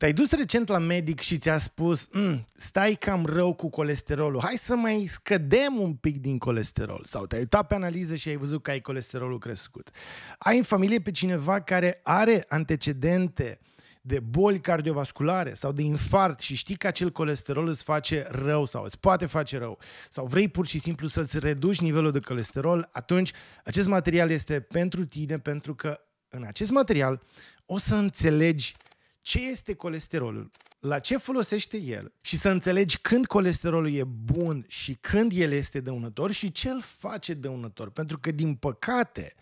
Te-ai dus recent la medic și ți-a spus mm, stai cam rău cu colesterolul, hai să mai scădem un pic din colesterol. Sau te-ai uitat pe analize și ai văzut că ai colesterolul crescut. Ai în familie pe cineva care are antecedente de boli cardiovasculare sau de infarct și știi că acel colesterol îți face rău sau îți poate face rău sau vrei pur și simplu să-ți reduci nivelul de colesterol, atunci acest material este pentru tine pentru că în acest material o să înțelegi ce este colesterolul, la ce folosește el și să înțelegi când colesterolul e bun și când el este dăunător și ce îl face dăunător. Pentru că, din păcate,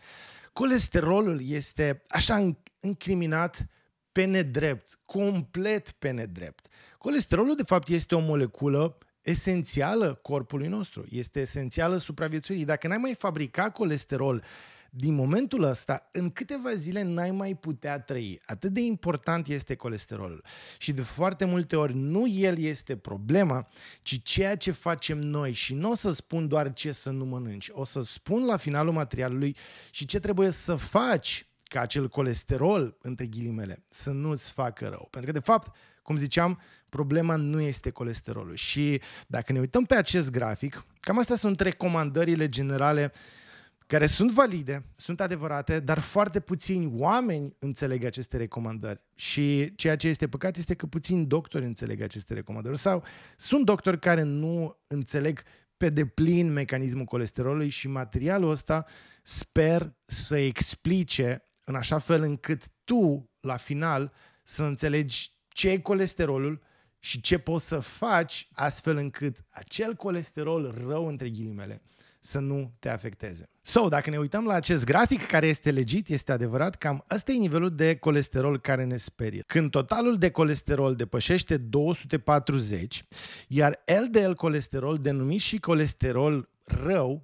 colesterolul este așa încriminat pe nedrept, complet pe nedrept. Colesterolul, de fapt, este o moleculă esențială corpului nostru, este esențială supraviețuirii. Dacă n-ai mai fabrica colesterol, din momentul ăsta, în câteva zile n-ai mai putea trăi. Atât de important este colesterolul. Și de foarte multe ori nu el este problema, ci ceea ce facem noi. Și nu o să spun doar ce să nu mănânci, o să spun la finalul materialului și ce trebuie să faci ca acel colesterol, între ghilimele, să nu-ți facă rău. Pentru că, de fapt, cum ziceam, problema nu este colesterolul. Și dacă ne uităm pe acest grafic, cam astea sunt recomandările generale uh, care sunt valide, sunt adevărate, dar foarte puțini oameni înțeleg aceste recomandări. Și ceea ce este păcat este că puțini doctori înțeleg aceste recomandări. Sau sunt doctori care nu înțeleg pe deplin mecanismul colesterolului și materialul ăsta sper să explice în așa fel încât tu, la final, să înțelegi ce e colesterolul și ce poți să faci astfel încât acel colesterol rău, între ghilimele, să nu te afecteze. So, dacă ne uităm la acest grafic care este legit, este adevărat, cam ăsta e nivelul de colesterol care ne sperie. Când totalul de colesterol depășește 240, iar LDL colesterol, denumit și colesterol rău,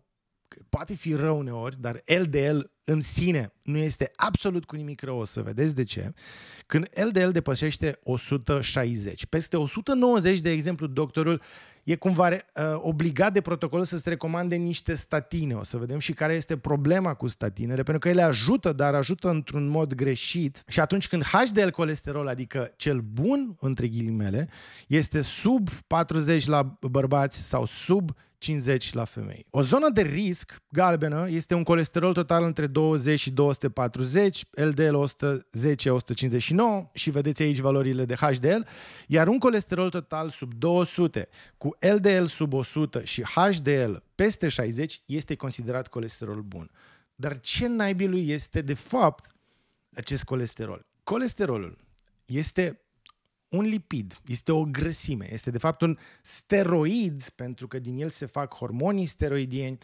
poate fi rău uneori, dar LDL în sine nu este absolut cu nimic rău, o să vedeți de ce, când LDL depășește 160. Peste 190, de exemplu, doctorul e cumva uh, obligat de protocol să-ți recomande niște statine. O să vedem și care este problema cu statinele, pentru că ele ajută, dar ajută într-un mod greșit. Și atunci când HDL colesterol, adică cel bun, între ghilimele, este sub 40 la bărbați sau sub 50 la femei. O zonă de risc galbenă este un colesterol total între 20 și 240, LDL 110-159 și vedeți aici valorile de HDL, iar un colesterol total sub 200 cu LDL sub 100 și HDL peste 60 este considerat colesterol bun. Dar ce naibilui este de fapt acest colesterol? Colesterolul este un lipid este o grăsime, este de fapt un steroid, pentru că din el se fac hormonii steroidieni,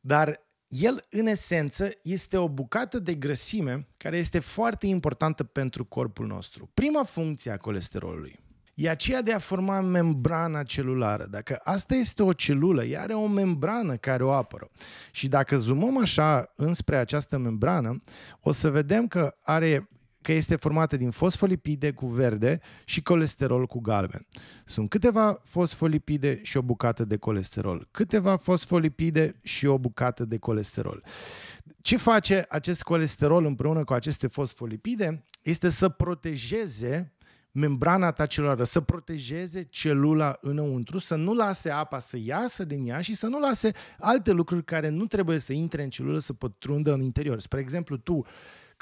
dar el, în esență, este o bucată de grăsime care este foarte importantă pentru corpul nostru. Prima funcție a colesterolului e aceea de a forma membrana celulară. Dacă asta este o celulă, ea are o membrană care o apără. Și dacă zoomăm așa înspre această membrană, o să vedem că are că este formată din fosfolipide cu verde și colesterol cu galben. Sunt câteva fosfolipide și o bucată de colesterol, câteva fosfolipide și o bucată de colesterol. Ce face acest colesterol împreună cu aceste fosfolipide? Este să protejeze membrana ta celulară, să protejeze celula înăuntru, să nu lase apa să iasă din ea și să nu lase alte lucruri care nu trebuie să intre în celulă să pătrundă în interior. Spre exemplu, tu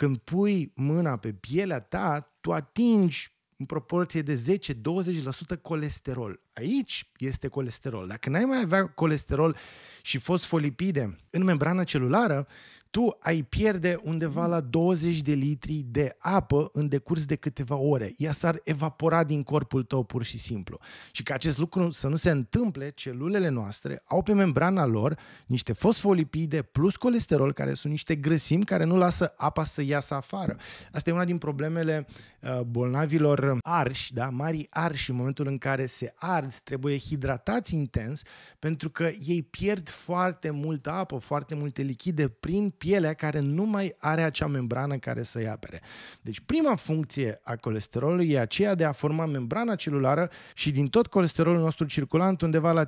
când pui mâna pe pielea ta, tu atingi în proporție de 10-20% colesterol. Aici este colesterol. Dacă n-ai mai avea colesterol și fosfolipide în membrana celulară, tu ai pierde undeva la 20 de litri de apă în decurs de câteva ore. Ea s-ar evapora din corpul tău pur și simplu. Și ca acest lucru să nu se întâmple, celulele noastre au pe membrana lor niște fosfolipide plus colesterol, care sunt niște grăsimi care nu lasă apa să iasă afară. Asta e una din problemele uh, bolnavilor arși, da? mari arși, în momentul în care se arzi, trebuie hidratați intens, pentru că ei pierd foarte multă apă, foarte multe lichide prin pielea care nu mai are acea membrană care să-i apere. Deci prima funcție a colesterolului e aceea de a forma membrana celulară și din tot colesterolul nostru circulant, undeva la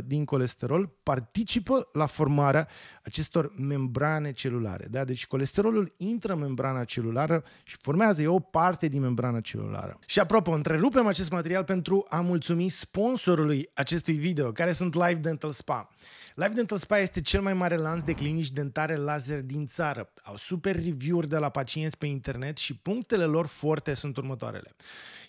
50% din colesterol participă la formarea acestor membrane celulare. Da? Deci colesterolul intră în membrana celulară și formează o parte din membrana celulară. Și apropo, întrerupem acest material pentru a mulțumi sponsorului acestui video, care sunt Live Dental Spa. Live Dental Spa este cel mai mare lanț de clinici clinici dentare laser din țară. Au super review-uri de la pacienți pe internet și punctele lor forte sunt următoarele.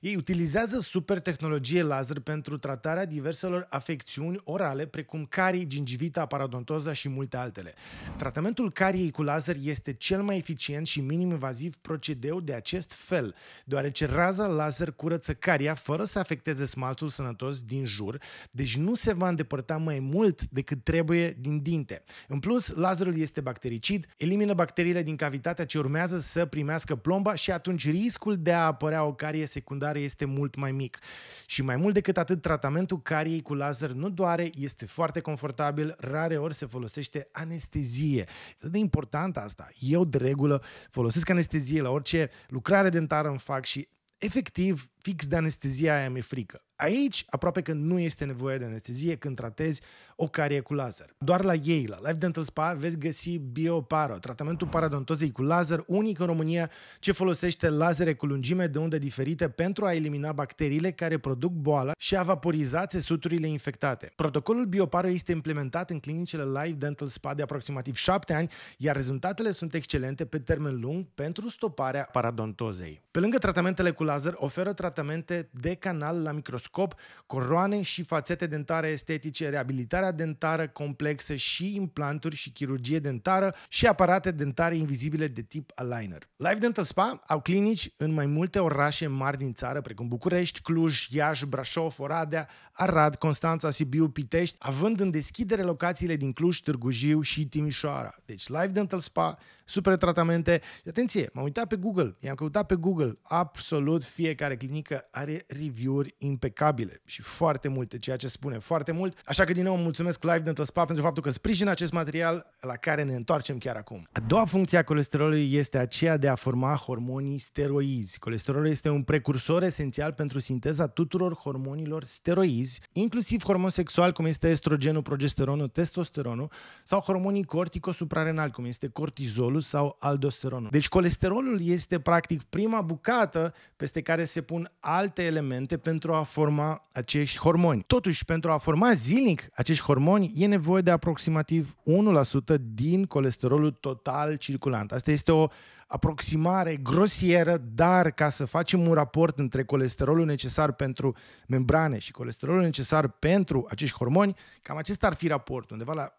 Ei utilizează super tehnologie laser pentru tratarea diverselor afecțiuni orale, precum carii, gingivita, paradontoza și multe altele. Tratamentul cariei cu laser este cel mai eficient și minim invaziv procedeu de acest fel, deoarece raza laser curăță caria fără să afecteze smalțul sănătos din jur, deci nu se va îndepărta mai mult decât trebuie din dinte. În plus, laserul este bactericid, elimină bacteriile din cavitatea ce urmează să primească plomba și atunci riscul de a apărea o carie secundară abordare este mult mai mic. Și mai mult decât atât, tratamentul cariei cu laser nu doare, este foarte confortabil, rare ori se folosește anestezie. E de important asta. Eu, de regulă, folosesc anestezie la orice lucrare dentară îmi fac și efectiv, fix de anestezia aia mi-e frică. Aici aproape că nu este nevoie de anestezie când tratezi o carie cu laser. Doar la ei, la Life Dental Spa, veți găsi BioParo, tratamentul paradontozei cu laser, unic în România, ce folosește lasere cu lungime de unde diferite pentru a elimina bacteriile care produc boala și a vaporiza țesuturile infectate. Protocolul BioParo este implementat în clinicile Life Dental Spa de aproximativ 7 ani, iar rezultatele sunt excelente pe termen lung pentru stoparea paradontozei. Pe lângă tratamentele cu laser, oferă tratamente de canal la microscop scop, coroane și fațete dentare estetice, reabilitarea dentară complexă și implanturi și chirurgie dentară și aparate dentare invizibile de tip aligner. Live Dental Spa au clinici în mai multe orașe mari din țară, precum București, Cluj, Iași, Brașov, Oradea, Arad, Constanța, Sibiu, Pitești, având în deschidere locațiile din Cluj, Târgu Jiu și Timișoara. Deci Live Dental Spa, super tratamente. atenție, m-am uitat pe Google, i-am căutat pe Google, absolut fiecare clinică are review-uri impecabile impecabile și foarte multe, ceea ce spune foarte mult. Așa că din nou mulțumesc Live Dental Spa pentru faptul că sprijină acest material la care ne întoarcem chiar acum. A doua funcție a colesterolului este aceea de a forma hormonii steroizi. Colesterolul este un precursor esențial pentru sinteza tuturor hormonilor steroizi, inclusiv hormon sexual cum este estrogenul, progesteronul, testosteronul sau hormonii cortico suprarenal cum este cortizolul sau aldosteronul. Deci colesterolul este practic prima bucată peste care se pun alte elemente pentru a forma forma acești hormoni. Totuși, pentru a forma zilnic acești hormoni, e nevoie de aproximativ 1% din colesterolul total circulant. Asta este o aproximare grosieră, dar ca să facem un raport între colesterolul necesar pentru membrane și colesterolul necesar pentru acești hormoni, cam acesta ar fi raportul. Undeva la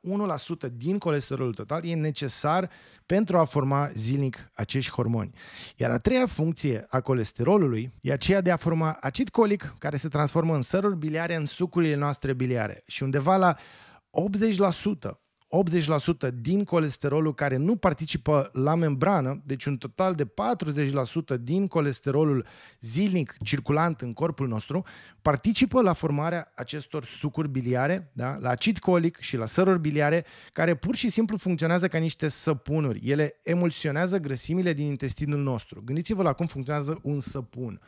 1% din colesterolul total e necesar pentru a forma zilnic acești hormoni. Iar a treia funcție a colesterolului e aceea de a forma acid colic, care se transformă în săruri biliare în sucurile noastre biliare. Și undeva la 80% 80% din colesterolul care nu participă la membrană, deci un total de 40% din colesterolul zilnic circulant în corpul nostru, participă la formarea acestor sucuri biliare, da? la acid colic și la săruri biliare, care pur și simplu funcționează ca niște săpunuri. Ele emulsionează grăsimile din intestinul nostru. Gândiți-vă la cum funcționează un săpun.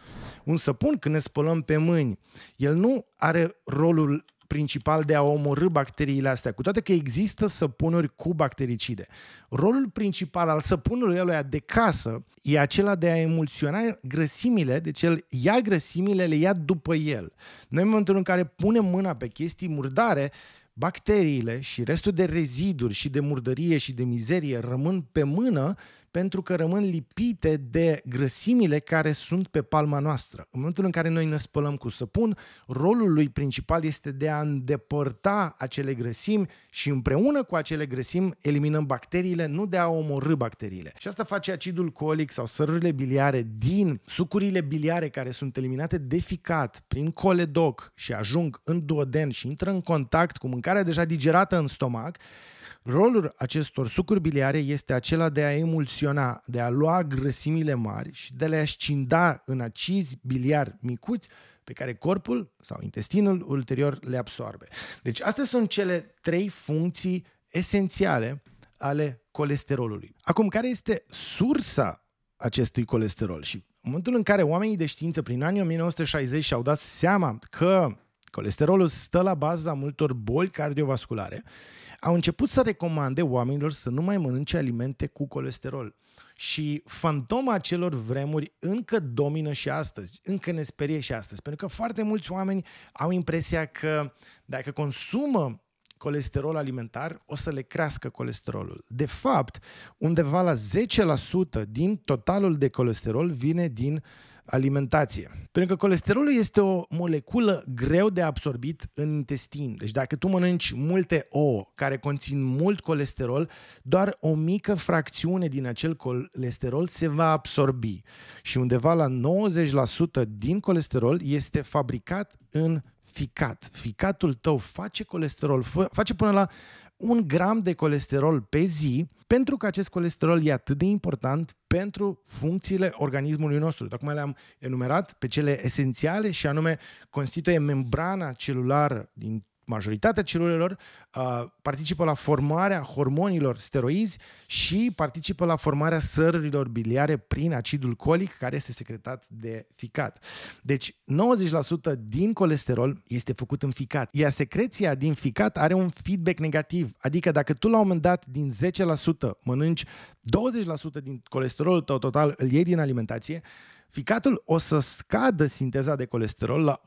Un săpun, când ne spălăm pe mâini, el nu are rolul principal de a omorâ bacteriile astea, cu toate că există săpunuri cu bactericide. Rolul principal al săpunului ăluia de casă e acela de a emulsiona grăsimile, deci el ia grăsimile, le ia după el. Noi în momentul în care punem mâna pe chestii murdare, bacteriile și restul de reziduri și de murdărie și de mizerie rămân pe mână pentru că rămân lipite de grăsimile care sunt pe palma noastră. În momentul în care noi ne spălăm cu săpun, rolul lui principal este de a îndepărta acele grăsimi și împreună cu acele grăsimi eliminăm bacteriile, nu de a omorâ bacteriile. Și asta face acidul colic sau sărurile biliare din sucurile biliare care sunt eliminate deficat prin coledoc și ajung în duoden și intră în contact cu mâncarea deja digerată în stomac, Rolul acestor sucuri biliare este acela de a emulsiona, de a lua grăsimile mari și de a le ascinda în acizi biliari micuți pe care corpul sau intestinul ulterior le absorbe. Deci astea sunt cele trei funcții esențiale ale colesterolului. Acum, care este sursa acestui colesterol? Și în momentul în care oamenii de știință prin anii 1960 și-au dat seama că colesterolul stă la baza multor boli cardiovasculare, au început să recomande oamenilor să nu mai mănânce alimente cu colesterol. Și fantoma acelor vremuri încă domină și astăzi, încă ne sperie și astăzi, pentru că foarte mulți oameni au impresia că dacă consumă colesterol alimentar, o să le crească colesterolul. De fapt, undeva la 10% din totalul de colesterol vine din uh, alimentație. Pentru că colesterolul este o moleculă greu de absorbit în intestin. Deci dacă tu mănânci multe ouă care conțin mult colesterol, doar o mică fracțiune din acel colesterol se va absorbi. Și undeva la 90% din colesterol este fabricat în ficat. Ficatul tău face colesterol, face până la un gram de colesterol pe zi, pentru că acest colesterol e atât de important pentru funcțiile organismului nostru. Acum le-am enumerat pe cele esențiale și anume constituie membrana celulară din majoritatea celulelor uh, participă la formarea hormonilor steroizi și participă la formarea sărurilor biliare prin acidul colic care este secretat de ficat. Deci 90% din colesterol este făcut în ficat, iar secreția din ficat are un feedback negativ, adică dacă tu la un moment dat din 10% mănânci 20% din colesterolul tău total îl iei din alimentație, Ficatul o să scadă sinteza de colesterol la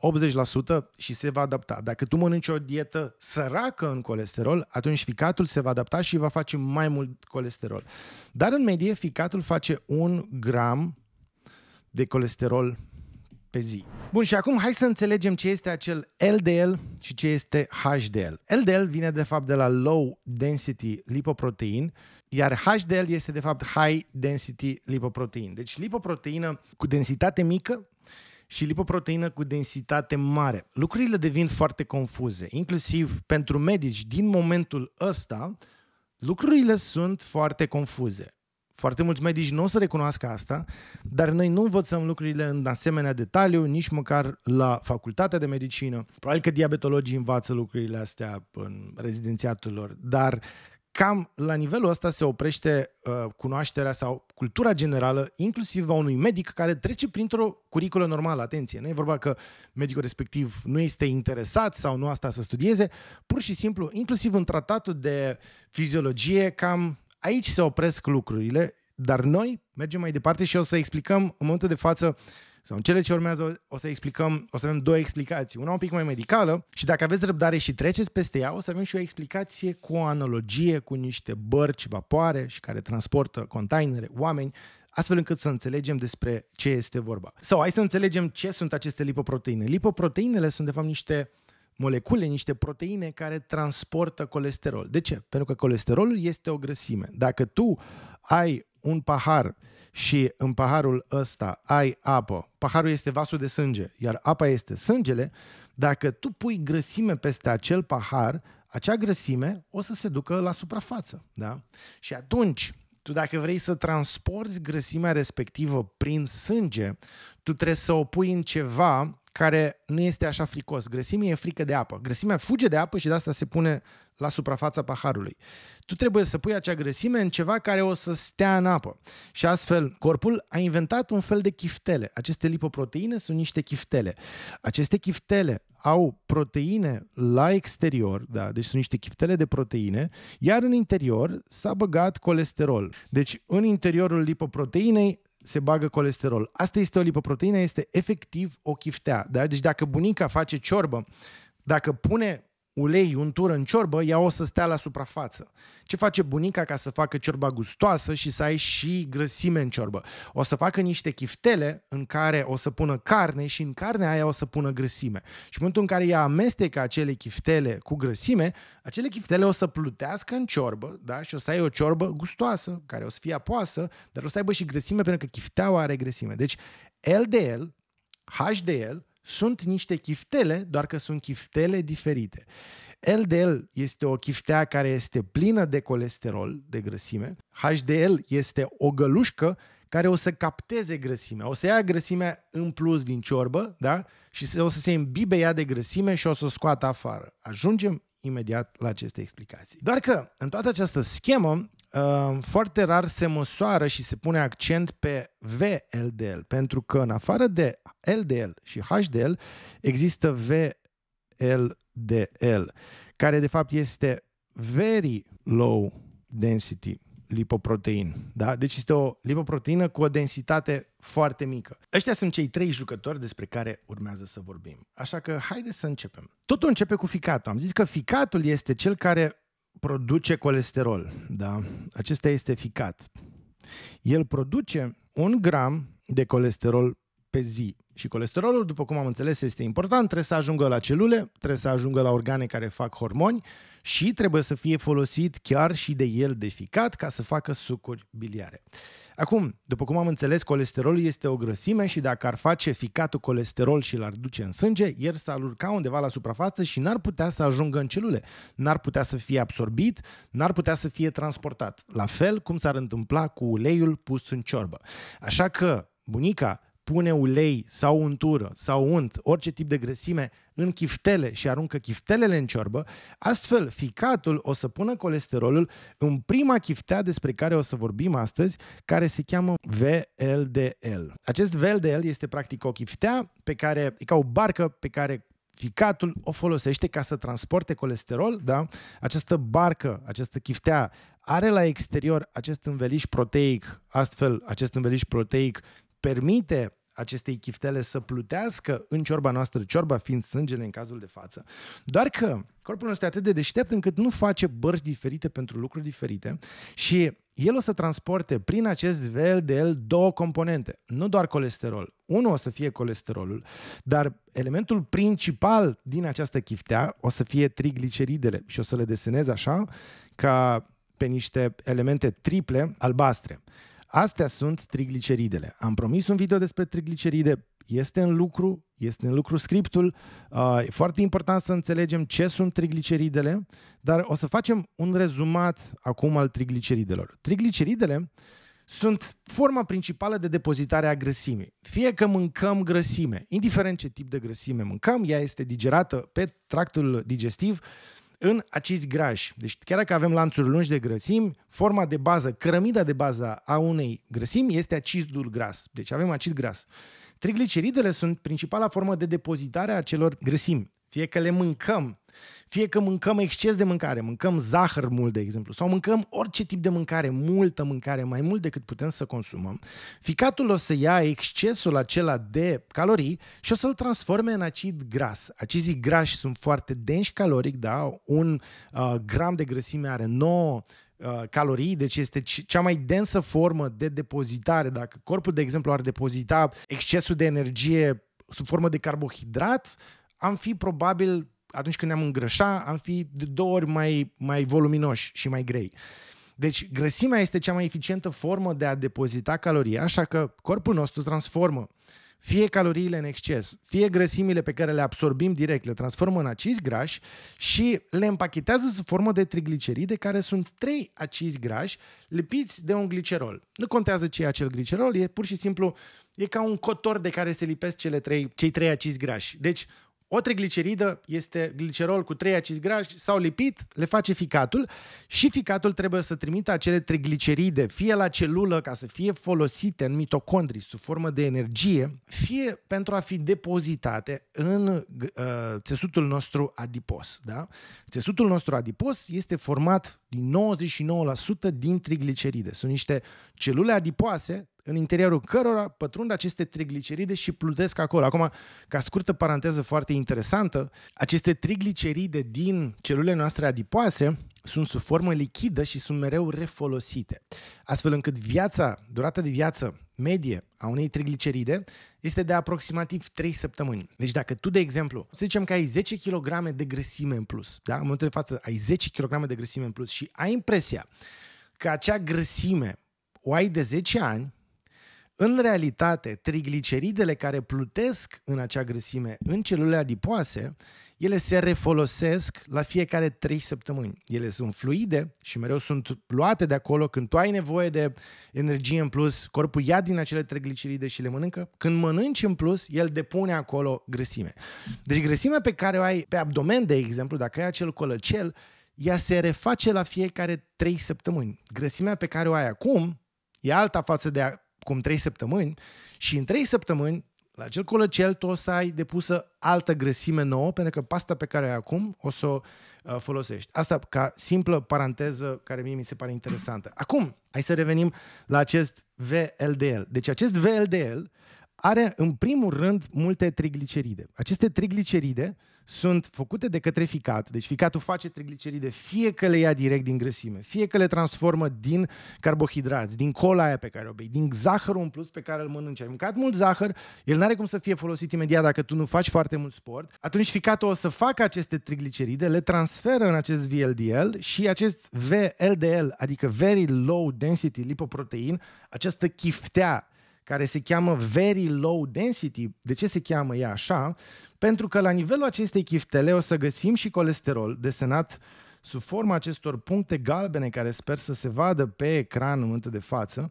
80% și se va adapta. Dacă tu mănânci o dietă săracă în colesterol, atunci ficatul se va adapta și va face mai mult colesterol. Dar în medie ficatul face un gram de colesterol pe zi. Bun, și acum hai să înțelegem ce este acel LDL și ce este HDL. LDL vine de fapt de la Low Density Lipoprotein iar HDL este de fapt High Density Lipoprotein. Deci lipoproteină cu densitate mică și lipoproteină cu densitate mare. Lucrurile devin foarte confuze, inclusiv pentru medici din momentul ăsta, lucrurile sunt foarte confuze. Foarte mulți medici nu o să recunoască asta, dar noi nu învățăm lucrurile în asemenea detaliu, nici măcar la facultatea de medicină. Probabil că diabetologii învață lucrurile astea în rezidențiatul lor, dar cam la nivelul ăsta se oprește uh, cunoașterea sau cultura generală, inclusiv a unui medic care trece printr-o curiculă normală. Atenție, nu e vorba că medicul respectiv nu este interesat sau nu asta să studieze, pur și simplu, inclusiv în tratatul de fiziologie, cam aici se opresc lucrurile, dar noi mergem mai departe și o să explicăm în momentul de față uh, sau în cele ce urmează o să explicăm, o să avem două explicații. Una un pic mai medicală și dacă aveți răbdare și treceți peste ea, o să avem și o explicație cu o analogie cu niște bărci, vapoare și care transportă containere, oameni, astfel încât să înțelegem despre ce este vorba. Sau hai să înțelegem ce sunt aceste lipoproteine. Lipoproteinele sunt de fapt niște molecule, niște proteine care transportă colesterol. De ce? Pentru că colesterolul este o grăsime. Dacă tu ai un pahar și în paharul ăsta ai apă, paharul este vasul de sânge, iar apa este sângele, dacă tu pui grăsime peste acel pahar, acea grăsime o să se ducă la suprafață. Da? Și atunci, tu dacă vrei să transporti grăsimea respectivă prin sânge, tu trebuie să o pui în ceva care nu este așa fricos. Grăsimea e frică de apă. Grăsimea fuge de apă și de asta se pune la suprafața paharului. Tu trebuie să pui acea grăsime în ceva care o să stea în apă. Și astfel, corpul a inventat un fel de chiftele. Aceste lipoproteine sunt niște chiftele. Aceste chiftele au proteine la exterior, da, deci sunt niște chiftele de proteine, iar în interior s-a băgat colesterol. Deci în interiorul lipoproteinei se bagă colesterol. Asta este o lipoproteină, este efectiv o chiftea. Da? Deci dacă bunica face ciorbă, dacă pune ulei, untură în ciorbă, ea o să stea la suprafață. Ce face bunica ca să facă ciorba gustoasă și să ai și grăsime în ciorbă? O să facă niște chiftele în care o să pună carne și în carnea aia o să pună grăsime. Și în momentul în care ea amestecă acele chiftele cu grăsime, acele chiftele o să plutească în ciorbă da? și o să ai o ciorbă gustoasă, care o să fie apoasă, dar o să aibă și grăsime pentru că chifteaua are grăsime. Deci LDL, HDL, sunt niște chiftele, doar că sunt chiftele diferite. LDL este o chiftea care este plină de colesterol, de grăsime. HDL este o gălușcă care o să capteze grăsimea. O să ia grăsimea în plus din ciorbă, da? Și o să se imbibe ea de grăsime și o să o scoată afară. Ajungem imediat la aceste explicații. Doar că, în toată această schemă, ă, foarte rar se măsoară și se pune accent pe VLDL, pentru că în afară de LDL și HDL, există VLDL, care de fapt este Very Low Density lipoprotein. Da? Deci este o lipoproteină cu o densitate foarte mică. Ăștia sunt cei trei jucători despre care urmează să vorbim. Așa că haideți să începem. Totul începe cu ficatul. Am zis că ficatul este cel care produce colesterol. Da? Acesta este ficat. El produce un gram de colesterol pe zi. Și colesterolul, după cum am înțeles, este important, trebuie să ajungă la celule, trebuie să ajungă la organe care fac hormoni și trebuie să fie folosit chiar și de el deficat ca să facă sucuri biliare. Acum, după cum am înțeles, colesterolul este o grăsime și dacă ar face ficatul colesterol și l-ar duce în sânge, el s-ar urca undeva la suprafață și n-ar putea să ajungă în celule. N-ar putea să fie absorbit, n-ar putea să fie transportat. La fel cum s-ar întâmpla cu uleiul pus în ciorbă. Așa că bunica pune ulei sau untură sau unt, orice tip de grăsime, în chiftele și aruncă chiftelele în ciorbă, astfel ficatul o să pună colesterolul în prima chiftea despre care o să vorbim astăzi, care se cheamă VLDL. Acest VLDL este practic o chiftea pe care, e ca o barcă pe care ficatul o folosește ca să transporte colesterol, da? Această barcă, această chiftea are la exterior acest înveliș proteic, astfel acest înveliș proteic permite acestei chiftele să plutească în ciorba noastră, ciorba fiind sângele în cazul de față. Doar că corpul nostru e atât de deștept încât nu face bărci diferite pentru lucruri diferite și el o să transporte prin acest vel de el două componente, nu doar colesterol. Unul o să fie colesterolul, dar elementul principal din această chiftea o să fie trigliceridele și o să le desenez așa ca pe niște elemente triple albastre. Astea sunt trigliceridele. Am promis un video despre trigliceride, este în lucru, este în lucru scriptul. Uh, e foarte important să înțelegem ce sunt trigliceridele, dar o să facem un rezumat acum al trigliceridelor. Trigliceridele sunt forma principală de depozitare a grăsimii. Fie că mâncăm grăsime, indiferent ce tip de grăsime mâncăm, ea este digerată pe tractul digestiv în acizi grași. Deci chiar dacă avem lanțuri lungi de grăsimi, forma de bază, cărămida de bază a unei grăsimi este acidul gras. Deci avem acid gras. Trigliceridele sunt principala formă de depozitare a celor grăsimi. Fie că le mâncăm, fie că mâncăm exces de mâncare, mâncăm zahăr mult, de exemplu, sau mâncăm orice tip de mâncare, multă mâncare, mai mult decât putem să consumăm, ficatul o să ia excesul acela de calorii și o să-l transforme în acid gras. Acizii grași sunt foarte denși caloric, da? Un uh, gram de grăsime are 9 uh, calorii, deci este cea mai densă formă de depozitare. Dacă corpul, de exemplu, ar depozita excesul de energie sub formă de carbohidrat, am fi probabil atunci când ne-am îngrășa, am fi de două ori mai, mai voluminoși și mai grei. Deci grăsimea este cea mai eficientă formă de a depozita calorii, așa că corpul nostru transformă fie caloriile în exces, fie grăsimile pe care le absorbim direct, le transformă în acizi grași și le împachetează sub formă de trigliceride, care sunt trei acizi grași lipiți de un glicerol. Nu contează ce e acel glicerol, e pur și simplu, e ca un cotor de care se lipesc cele trei, cei trei acizi grași. Deci, o trigliceridă este glicerol cu trei acizi grași sau lipid, le face ficatul și ficatul trebuie să trimită acele trigliceride fie la celulă ca să fie folosite în mitocondrii sub formă de energie, fie pentru a fi depozitate în uh, țesutul nostru adipos. Da? Țesutul nostru adipos este format din 99% din trigliceride. Sunt niște celule adipoase în interiorul cărora pătrund aceste trigliceride și plutesc acolo. Acum, ca scurtă paranteză foarte interesantă, aceste trigliceride din celulele noastre adipoase sunt sub formă lichidă și sunt mereu refolosite, astfel încât viața, durata de viață medie a unei trigliceride este de aproximativ 3 săptămâni. Deci dacă tu, de exemplu, să zicem că ai 10 kg de grăsime în plus, da? în momentul de față ai 10 kg de grăsime în plus și ai impresia că acea grăsime o ai de 10 ani, în realitate, trigliceridele care plutesc în acea grăsime în celulele adipoase, ele se refolosesc la fiecare 3 săptămâni. Ele sunt fluide și mereu sunt luate de acolo când tu ai nevoie de energie în plus, corpul ia din acele trigliceride și le mănâncă. Când mănânci în plus, el depune acolo grăsime. Deci grăsimea pe care o ai pe abdomen, de exemplu, dacă ai acel colăcel, ea se reface la fiecare 3 săptămâni. Grăsimea pe care o ai acum e alta față de acum trei săptămâni și în trei săptămâni la acel colăcel tu o să ai depusă altă grăsime nouă, pentru că pasta pe care ai acum o să o uh, folosești. Asta ca simplă paranteză care mie mi se pare interesantă. Acum, hai să revenim la acest VLDL. Deci acest VLDL are în primul rând multe trigliceride. Aceste trigliceride sunt făcute de către ficat, deci ficatul face trigliceride fie că le ia direct din grăsime, fie că le transformă din carbohidrați, din cola aia pe care o bei, din zahărul în plus pe care îl mănânci. Ai mâncat mult zahăr, el nu are cum să fie folosit imediat dacă tu nu faci foarte mult sport, atunci ficatul o să facă aceste trigliceride, le transferă în acest VLDL și acest VLDL, adică Very Low Density Lipoprotein, această chiftea care se cheamă Very Low Density. De ce se cheamă ea așa? Pentru că la nivelul acestei chiftele o să găsim și colesterol desenat sub forma acestor puncte galbene care sper să se vadă pe ecran în momentul de față.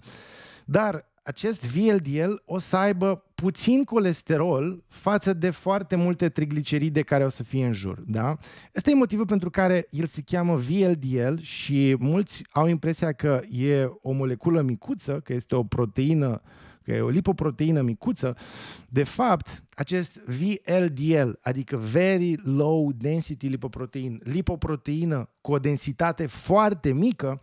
Dar acest VLDL o să aibă puțin colesterol față de foarte multe trigliceride care o să fie în jur. Da? Ăsta e motivul pentru care el se cheamă VLDL și mulți au impresia că e o moleculă micuță, că este o proteină uh, că e o lipoproteină micuță, de fapt, acest VLDL, adică Very Low Density Lipoprotein, lipoproteină cu o densitate foarte mică,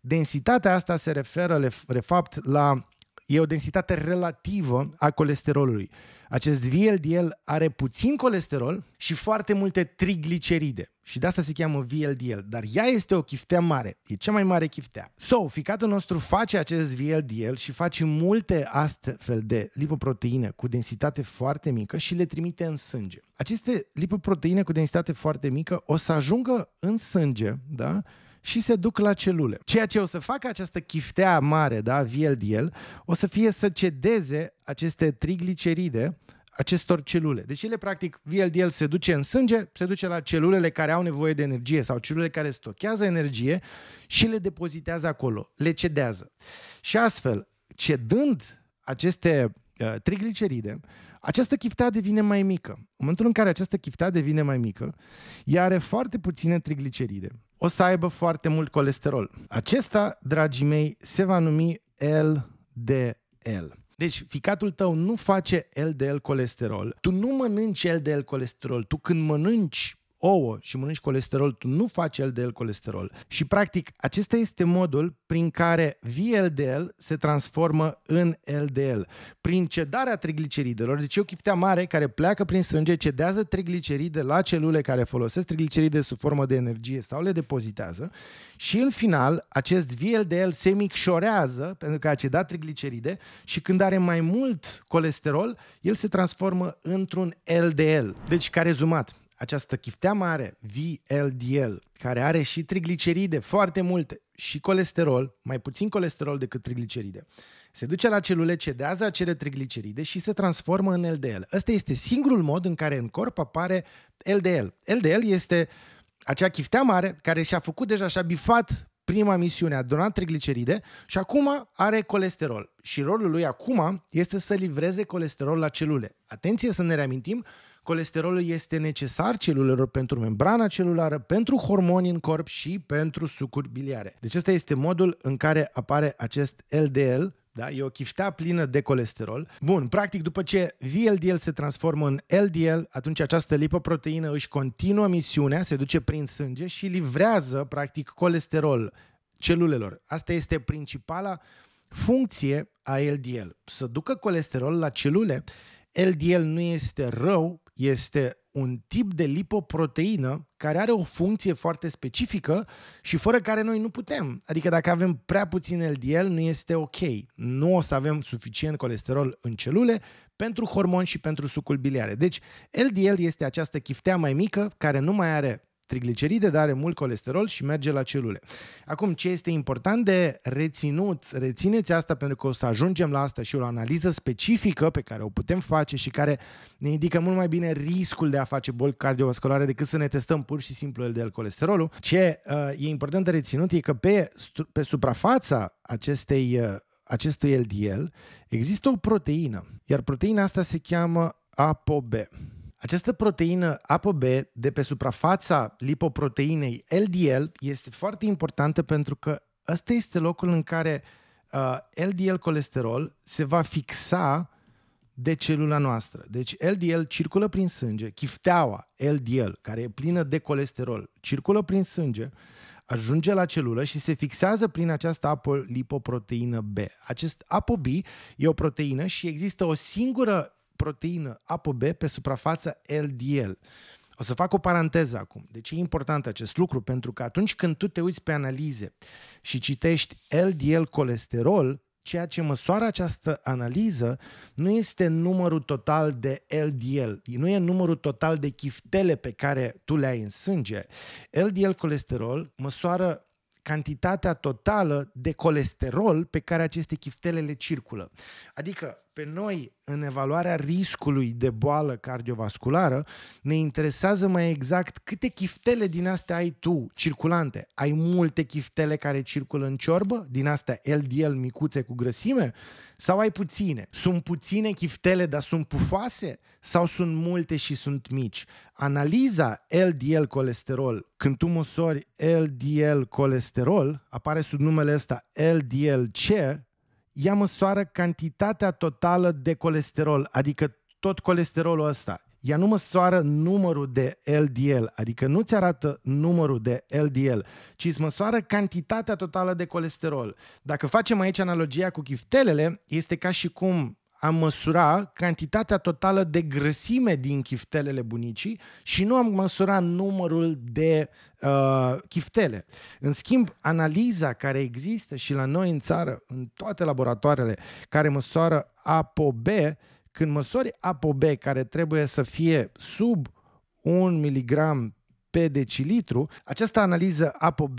densitatea asta se referă, de fapt, la e o densitate relativă a colesterolului. Acest VLDL are puțin colesterol și foarte multe trigliceride. Și de asta se cheamă VLDL, dar ea este o chiftea mare, e cea mai mare chiftea. So, ficatul nostru face acest VLDL și face multe astfel de lipoproteine cu densitate foarte mică și le trimite în sânge. Aceste lipoproteine cu densitate foarte mică o să ajungă în sânge, da? și se duc la celule. Ceea ce o să facă această chiftea mare, da, VLDL, o să fie să cedeze aceste trigliceride acestor celule. Deci ele, practic, VLDL se duce în sânge, se duce la celulele care au nevoie de energie sau celulele care stochează energie și le depozitează acolo, le cedează. Și astfel, cedând aceste uh, trigliceride, această chiftea devine mai mică. În momentul în care această chiftea devine mai mică, ea are foarte puține trigliceride o să aibă foarte mult colesterol. Acesta, dragii mei, se va numi LDL. Deci ficatul tău nu face LDL colesterol, tu nu mănânci LDL colesterol, tu când mănânci ouă și mănânci colesterol, tu nu faci LDL colesterol. Și practic acesta este modul prin care VLDL se transformă în LDL. Prin cedarea trigliceridelor, deci e o chiftea mare care pleacă prin sânge, cedează trigliceride la celule care folosesc trigliceride sub formă de energie sau le depozitează și în final acest VLDL se micșorează pentru că a cedat trigliceride și când are mai mult colesterol, el se transformă într-un LDL. Deci, ca rezumat, această chiftea mare, VLDL, care are și trigliceride foarte multe și colesterol, mai puțin colesterol decât trigliceride, se duce la celule, cedează acele trigliceride și se transformă în LDL. Ăsta este singurul mod în care în corp apare LDL. LDL este acea chiftea mare care și-a făcut deja, și-a bifat prima misiune, a donat trigliceride și acum are colesterol. Și rolul lui acum este să livreze colesterol la celule. Atenție să ne reamintim Colesterolul este necesar celulelor pentru membrana celulară, pentru hormoni în corp și pentru sucuri biliare. Deci ăsta este modul în care apare acest LDL, da? E o chiftea plină de colesterol. Bun, practic după ce VLDL se transformă în LDL, atunci această lipoproteină își continuă misiunea, se duce prin sânge și livrează practic colesterol celulelor. Asta este principala funcție a LDL, să ducă colesterol la celule. LDL nu este rău este un tip de lipoproteină care are o funcție foarte specifică și fără care noi nu putem. Adică dacă avem prea puțin LDL, nu este ok. Nu o să avem suficient colesterol în celule pentru hormon și pentru sucul biliare. Deci, LDL este această chiftea mai mică care nu mai are trigliceride, dar are mult colesterol și merge la celule. Acum, ce este important de reținut, rețineți asta pentru că o să ajungem la asta și o analiză specifică pe care o putem face și care ne indică mult mai bine riscul de a face boli cardiovasculare decât să ne testăm pur și simplu de colesterolul. Ce uh, e important de reținut e că pe, pe suprafața acestei uh, acestui LDL, există o proteină, iar proteina asta se cheamă ApoB. Această proteină ApoB de pe suprafața lipoproteinei LDL este foarte importantă pentru că ăsta este locul în care uh, LDL colesterol se va fixa de celula noastră. Deci LDL circulă prin sânge, chifteaua LDL, care e plină de colesterol, circulă prin sânge, ajunge la celulă și se fixează prin această apolipoproteină B. Acest ApoB e o proteină și există o singură proteină ApoB pe suprafața LDL. O să fac o paranteză acum. De deci ce e important acest lucru? Pentru că atunci când tu te uiți pe analize și citești LDL colesterol, ceea ce măsoară această analiză nu este numărul total de LDL, nu e numărul total de chiftele pe care tu le ai în sânge. LDL colesterol măsoară cantitatea totală de colesterol pe care aceste chiftele le circulă. Adică pe noi în evaluarea riscului de boală cardiovasculară, ne interesează mai exact câte chiftele din astea ai tu, circulante. Ai multe chiftele care circulă în ciorbă, din astea LDL micuțe cu grăsime? Sau ai puține? Sunt puține chiftele, dar sunt pufoase? Sau sunt multe și sunt mici? Analiza LDL colesterol, când tu măsori LDL colesterol, apare sub numele ăsta LDLC, ea măsoară cantitatea totală de colesterol, adică tot colesterolul ăsta. Ea nu măsoară numărul de LDL, adică nu ți arată numărul de LDL, ci îți măsoară cantitatea totală de colesterol. Dacă facem aici analogia cu chiftelele, este ca și cum am măsura cantitatea totală de grăsime din chiftelele bunicii și nu am măsura numărul de uh, chiftele. În schimb, analiza care există și la noi în țară, în toate laboratoarele care măsoară ApoB, când măsori ApoB care trebuie să fie sub 1 mg pe decilitru, această analiză ApoB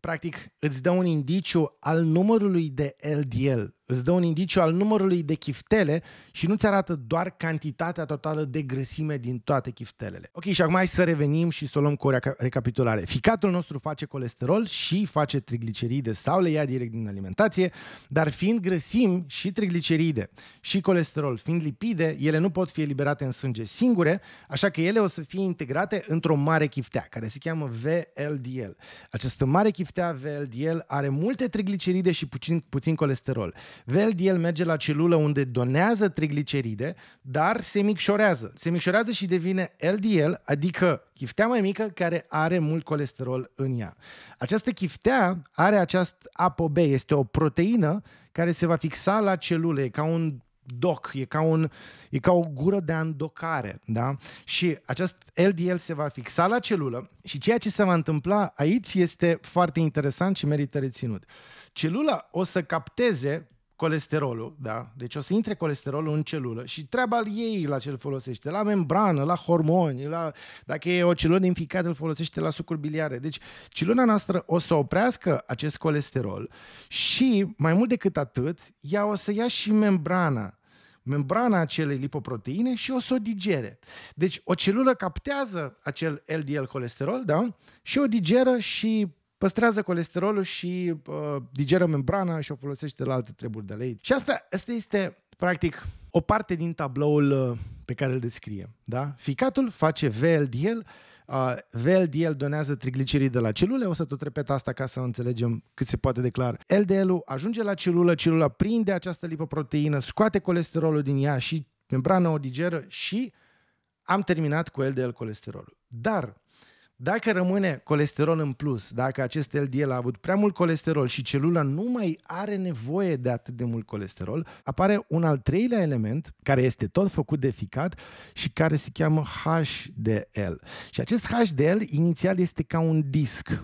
practic îți dă un indiciu al numărului de LDL îți dă un indiciu al numărului de chiftele și nu-ți arată doar cantitatea totală de grăsime din toate chiftelele. Ok, și acum hai să revenim și să o luăm cu o recapitulare. Ficatul nostru face colesterol și face trigliceride sau le ia direct din alimentație, dar fiind grăsimi și trigliceride și colesterol fiind lipide, ele nu pot fi eliberate în sânge singure, așa că ele o să fie integrate într-o mare chiftea, care se cheamă VLDL. Această mare chiftea VLDL are multe trigliceride și puțin, puțin colesterol el merge la celulă unde donează trigliceride, dar se micșorează. Se micșorează și devine LDL, adică chiftea mai mică care are mult colesterol în ea. Această chiftea are această ApoB, este o proteină care se va fixa la celule, ca un doc, e ca, un, e ca o gură de andocare, da? Și acest LDL se va fixa la celulă și ceea ce se va întâmpla aici este foarte interesant și merită reținut. Celula o să capteze colesterolul, da? Deci o să intre colesterolul în celulă și treaba ei la ce îl folosește, la membrană, la hormoni, la, dacă e o celulă inficată, îl folosește la sucuri biliare. Deci celula noastră o să oprească acest colesterol și, mai mult decât atât, ea o să ia și membrana membrana acelei lipoproteine și o să o digere. Deci o celulă captează acel LDL colesterol, da? Și o digeră și păstrează colesterolul și uh, digeră membrana și o folosește la alte treburi de lei. Și asta, asta este, practic, o parte din tabloul uh, pe care îl descrie. Da? Ficatul face VLDL, uh, VLDL donează triglicerii de la celule, o să tot repet asta ca să înțelegem cât se poate declar. LDL-ul ajunge la celulă, celula prinde această lipoproteină, scoate colesterolul din ea și membrana o digeră și am terminat cu LDL colesterolul. Dar dacă rămâne colesterol în plus, dacă acest LDL a avut prea mult colesterol și celula nu mai are nevoie de atât de mult colesterol, apare un al treilea element care este tot făcut de ficat și care se cheamă HDL. Și acest HDL inițial este ca un disc.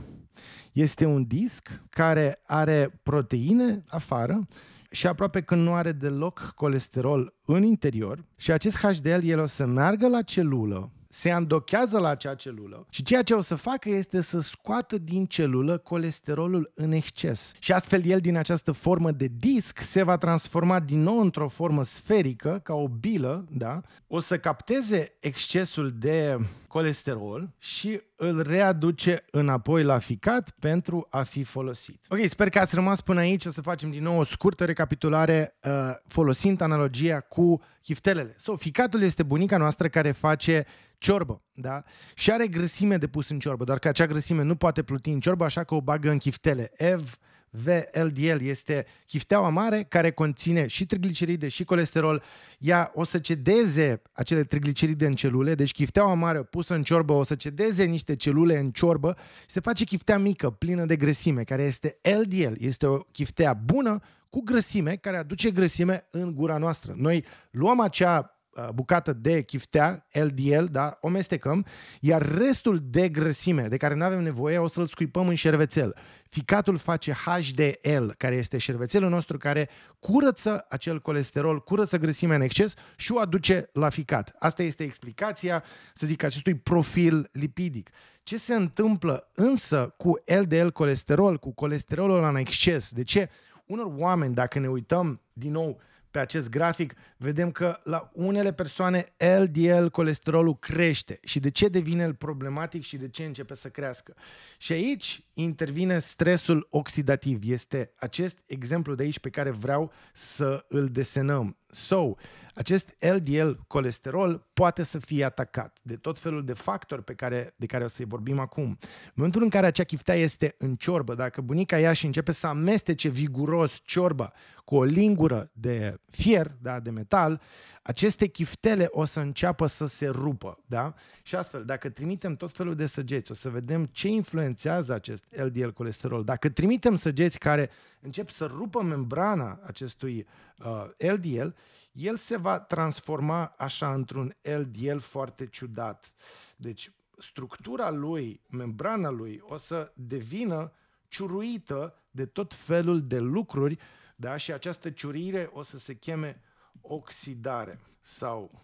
Este un disc care are proteine afară și aproape că nu are deloc colesterol în interior și acest HDL el o să meargă la celulă se andochează la acea celulă și ceea ce o să facă este să scoată din celulă colesterolul în exces. Și astfel el din această formă de disc se va transforma din nou într-o formă sferică, ca o bilă, da? O să capteze excesul de colesterol și îl readuce înapoi la ficat pentru a fi folosit. Ok, sper că ați rămas până aici. O să facem din nou o scurtă recapitulare uh, folosind analogia cu chiftelele. So, ficatul este bunica noastră care face ciorbă, da? Și are grăsime de pus în ciorbă, doar că acea grăsime nu poate pluti în ciorbă, așa că o bagă în chiftele. Ev, uh, VLDL este chifteaua mare care conține și trigliceride și colesterol. Ea o să cedeze acele trigliceride în celule, deci chifteaua mare pusă în ciorbă o să cedeze niște celule în ciorbă și se face chiftea mică, plină de grăsime, care este LDL. Este o chiftea bună cu grăsime, care aduce grăsime în gura noastră. Noi luăm acea Uh, bucată de chiftea, LDL, da, o mestecăm, iar restul de grăsime de care nu avem nevoie o să-l scuipăm în șervețel. Ficatul face HDL, care este șervețelul nostru care curăță acel colesterol, curăță grăsimea în exces și o aduce la ficat. Asta este explicația, să zic, acestui profil lipidic. Ce se întâmplă însă cu LDL colesterol, cu colesterolul în exces? De ce? Unor oameni, dacă ne uităm din nou pe acest grafic, vedem că la unele persoane LDL colesterolul crește și de ce devine el problematic și de ce începe să crească. Și aici intervine stresul oxidativ. Este acest exemplu de aici pe care vreau să îl desenăm. So, acest LDL colesterol poate să fie atacat de tot felul de factori pe care, de care o să-i vorbim acum. În momentul în care acea chiftea este în ciorbă, dacă bunica ia și începe să amestece viguros ciorba cu o lingură de fier, da, de metal, aceste chiftele o să înceapă să se rupă. Da? Și astfel, dacă trimitem tot felul de săgeți, o să vedem ce influențează acest LDL colesterol. Dacă trimitem săgeți care încep să rupă membrana acestui uh, LDL, el se va transforma așa într-un LDL foarte ciudat. Deci structura lui, membrana lui, o să devină ciuruită de tot felul de lucruri, da? și această ciurire o să se cheme oxidare sau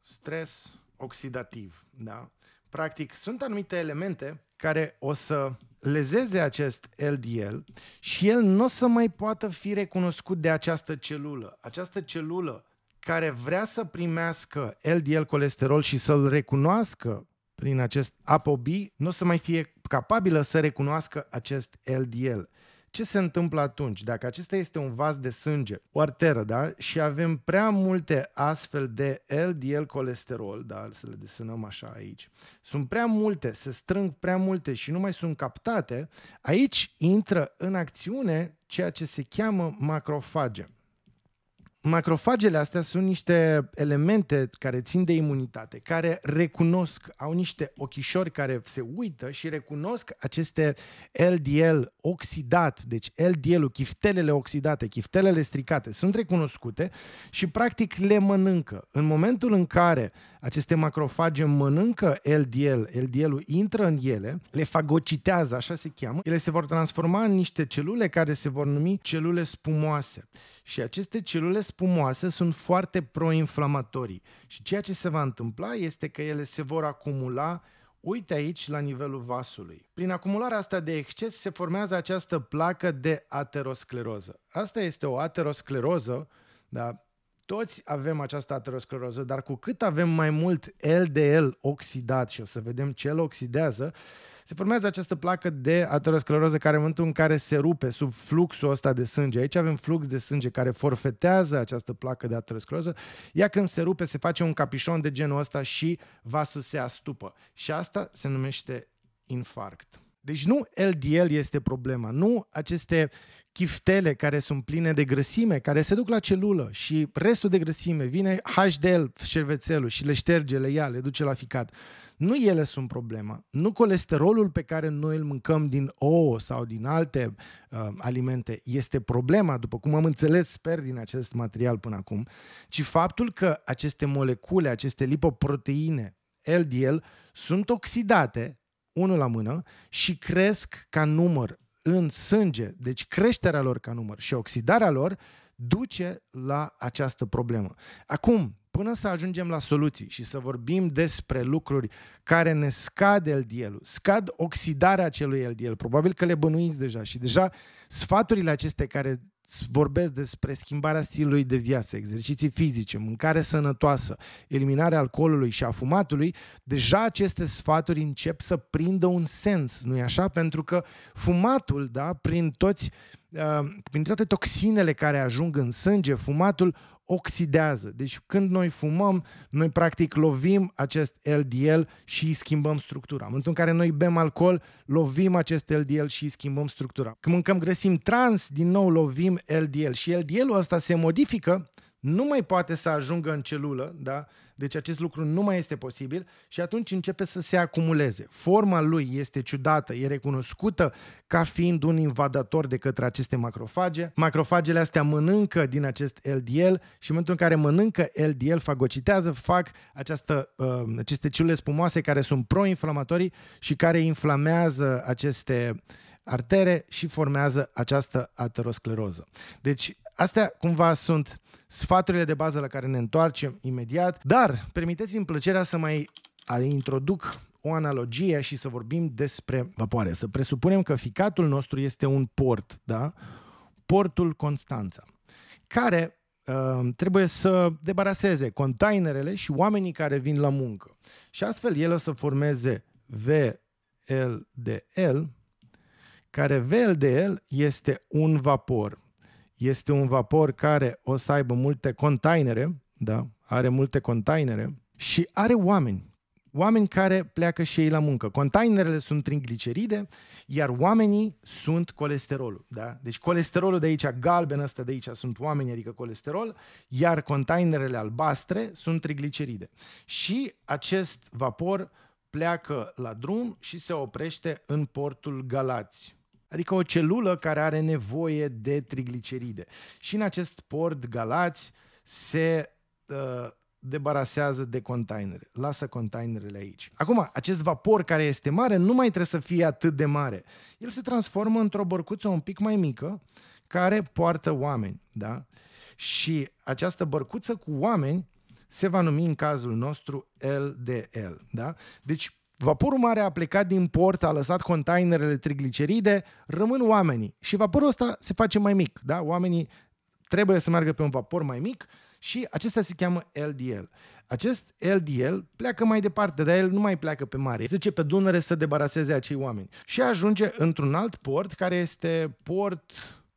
stres oxidativ. Da? Practic, sunt anumite elemente care o să lezeze acest LDL și el nu o să mai poată fi recunoscut de această celulă. Această celulă care vrea să primească LDL colesterol și să-l recunoască prin acest ApoB, nu o să mai fie capabilă să recunoască acest LDL. Ce se întâmplă atunci? Dacă acesta este un vas de sânge, o arteră, da? Și avem prea multe astfel de LDL colesterol, da? Să le desenăm așa aici. Sunt prea multe, se strâng prea multe și nu mai sunt captate. Aici intră în acțiune ceea ce se cheamă macrofage. Macrofagele astea sunt niște elemente care țin de imunitate, care recunosc, au niște ochișori care se uită și recunosc aceste LDL oxidat, deci LDL-ul, chiftelele oxidate, chiftelele stricate, sunt recunoscute și practic le mănâncă. În momentul în care aceste macrofage mănâncă LDL, LDL-ul intră în ele, le fagocitează, așa se cheamă, ele se vor transforma în niște celule care se vor numi celule spumoase. Și aceste celule spumoase sunt foarte proinflamatorii. Și ceea ce se va întâmpla este că ele se vor acumula Uite aici la nivelul vasului. Prin acumularea asta de exces se formează această placă de ateroscleroză. Asta este o ateroscleroză, da? Toți avem această ateroscleroză, dar cu cât avem mai mult LDL oxidat și o să vedem ce îl oxidează, se formează această placă de ateroscleroză care în momentul în care se rupe sub fluxul ăsta de sânge, aici avem flux de sânge care forfetează această placă de ateroscleroză, ea când se rupe se face un capișon de genul ăsta și vasul se astupă. Și asta se numește infarct. Deci nu LDL este problema, nu aceste chiftele care sunt pline de grăsime, care se duc la celulă și restul de grăsime vine HDL, șervețelul și le șterge, le ia, le duce la ficat. Nu ele sunt problema, nu colesterolul pe care noi îl mâncăm din ouă sau din alte uh, alimente este problema, după cum am înțeles, sper, din acest material până acum, ci faptul că aceste molecule, aceste lipoproteine, LDL, sunt oxidate, unul la mână, și cresc ca număr în sânge, deci creșterea lor ca număr și oxidarea lor duce la această problemă. Acum, până să ajungem la soluții și să vorbim despre lucruri care ne scad LDL-ul, scad oxidarea acelui LDL, probabil că le bănuiți deja și deja sfaturile aceste care vorbesc despre schimbarea stilului de viață, exerciții fizice, mâncare sănătoasă, eliminarea alcoolului și a fumatului, deja aceste sfaturi încep să prindă un sens, nu-i așa? Pentru că fumatul, da, prin toți, uh, prin toate toxinele care ajung în sânge, fumatul oxidează. Deci când noi fumăm, noi practic lovim acest LDL și îi schimbăm structura. În momentul în care noi bem alcool, lovim acest LDL și îi schimbăm structura. Când mâncăm grăsim trans, din nou lovim LDL și LDL-ul ăsta se modifică, nu mai poate să ajungă în celulă, da? Deci acest lucru nu mai este posibil și atunci începe să se acumuleze. Forma lui este ciudată, e recunoscută ca fiind un invadator de către aceste macrofage. Macrofagele astea mănâncă din acest LDL și în momentul în care mănâncă LDL, fagocitează, fac această, uh, aceste celule spumoase care sunt proinflamatorii și care inflamează aceste artere și formează această ateroscleroză. Deci Astea cumva sunt sfaturile de bază la care ne întoarcem imediat, dar permiteți-mi plăcerea să mai introduc o analogie și să vorbim despre vapoare. Să presupunem că ficatul nostru este un port, da? Portul Constanța, care uh, trebuie să debaraseze containerele și oamenii care vin la muncă. Și astfel el o să formeze VLDL, care VLDL este un vapor este un vapor care o să aibă multe containere, da? Are multe containere și are oameni. Oameni care pleacă și ei la muncă. Containerele sunt trigliceride, iar oamenii sunt colesterolul. Da? Deci colesterolul de aici, galben ăsta de aici, sunt oameni, adică colesterol, iar containerele albastre sunt trigliceride. Și acest vapor pleacă la drum și se oprește în portul Galați. Adică o celulă care are nevoie de trigliceride. Și în acest port Galați se uh, debarasează de containere. Lasă containerele aici. Acum, acest vapor care este mare nu mai trebuie să fie atât de mare. El se transformă într-o bărcuță un pic mai mică care poartă oameni. Da? Și această bărcuță cu oameni se va numi în cazul nostru LDL. Da? Deci Vaporul mare a plecat din port, a lăsat containerele trigliceride, rămân oamenii. Și vaporul ăsta se face mai mic, da? Oamenii trebuie să meargă pe un vapor mai mic și acesta se cheamă LDL. Acest LDL pleacă mai departe, dar el nu mai pleacă pe mare. Se duce pe Dunăre să debaraseze acei oameni. Și ajunge într-un alt port care este Port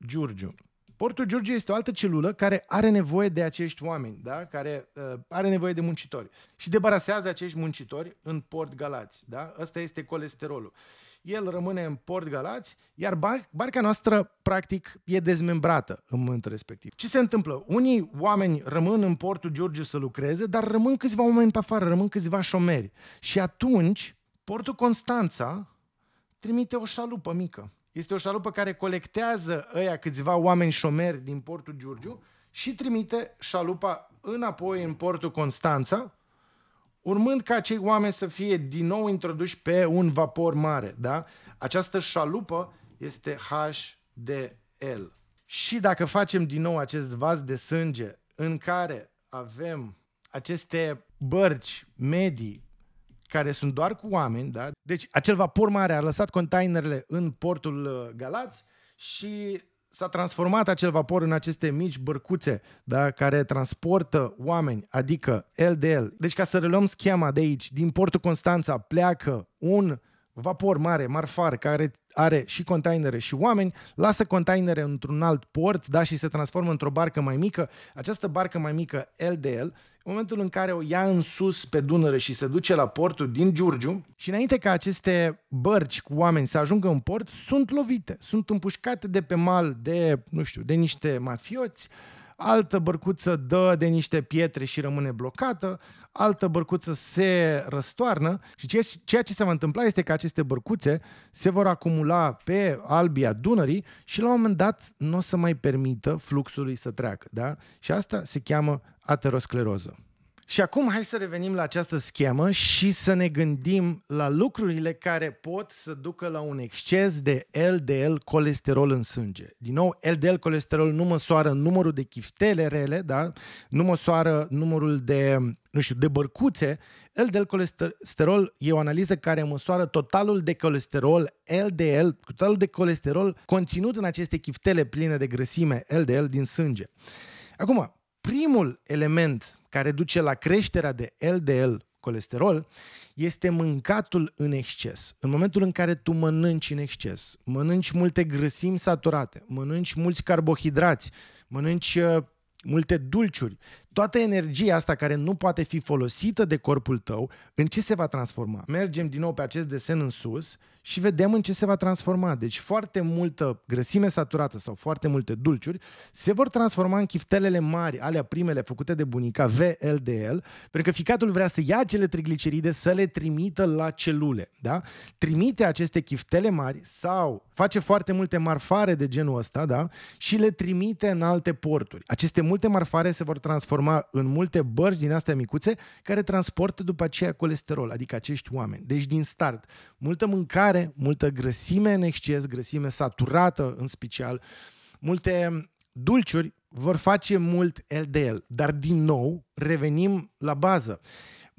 Giurgiu. Portul Giurgiu este o altă celulă care are nevoie de acești oameni, da? care uh, are nevoie de muncitori și debarasează acești muncitori în Port Galați. Da? Asta este colesterolul. El rămâne în Port Galați, iar bar- barca noastră, practic, e dezmembrată în momentul respectiv. Ce se întâmplă? Unii oameni rămân în Portul Giurgiu să lucreze, dar rămân câțiva oameni pe afară, rămân câțiva șomeri. Și atunci, Portul Constanța trimite o șalupă mică este o șalupă care colectează ăia câțiva oameni șomeri din portul Giurgiu și trimite șalupa înapoi în portul Constanța, urmând ca acei oameni să fie din nou introduși pe un vapor mare. Da? Această șalupă este HDL. Și dacă facem din nou acest vas de sânge în care avem aceste bărci medii care sunt doar cu oameni, da? Deci acel vapor mare a lăsat containerele în portul uh, Galați și s-a transformat acel vapor în aceste mici bărcuțe da, care transportă oameni, adică LDL. Deci ca să reluăm schema de aici, din portul Constanța pleacă un vapor mare, marfar, care are și containere și oameni, lasă containere într-un alt port da, și se transformă într-o barcă mai mică. Această barcă mai mică, LDL, în momentul în care o ia în sus pe Dunăre și se duce la portul din Giurgiu și înainte ca aceste bărci cu oameni să ajungă în port, sunt lovite, sunt împușcate de pe mal de, nu știu, de niște mafioți, altă bărcuță dă de niște pietre și rămâne blocată, altă bărcuță se răstoarnă și ceea ce se va întâmpla este că aceste bărcuțe se vor acumula pe albia Dunării și la un moment dat nu o să mai permită fluxului să treacă. Da? Și asta se cheamă ateroscleroză. Și acum hai să revenim la această schemă și să ne gândim la lucrurile care pot să ducă la un exces de LDL colesterol în sânge. Din nou, LDL colesterol nu măsoară numărul de chiftele rele, da? nu măsoară numărul de, nu știu, de bărcuțe. LDL colesterol e o analiză care măsoară totalul de colesterol LDL, totalul de colesterol conținut în aceste chiftele pline de grăsime LDL din sânge. Acum, primul element care duce la creșterea de LDL colesterol, este mâncatul în exces. În momentul în care tu mănânci în exces, mănânci multe grăsimi saturate, mănânci mulți carbohidrați, mănânci uh, multe dulciuri, toată energia asta care nu poate fi folosită de corpul tău, în ce se va transforma? Mergem din nou pe acest desen în sus și vedem în ce se va transforma. Deci foarte multă grăsime saturată sau foarte multe dulciuri se vor transforma în chiftelele mari, alea primele făcute de bunica VLDL, pentru că ficatul vrea să ia acele trigliceride să le trimită la celule. Da? Trimite aceste chiftele mari sau face foarte multe marfare de genul ăsta da? și le trimite în alte porturi. Aceste multe marfare se vor transforma în multe bărgi din astea micuțe care transportă după aceea colesterol, adică acești oameni. Deci din start, multă mâncare mare, multă grăsime în exces, grăsime saturată în special, multe dulciuri vor face mult LDL. Dar din nou, revenim la bază.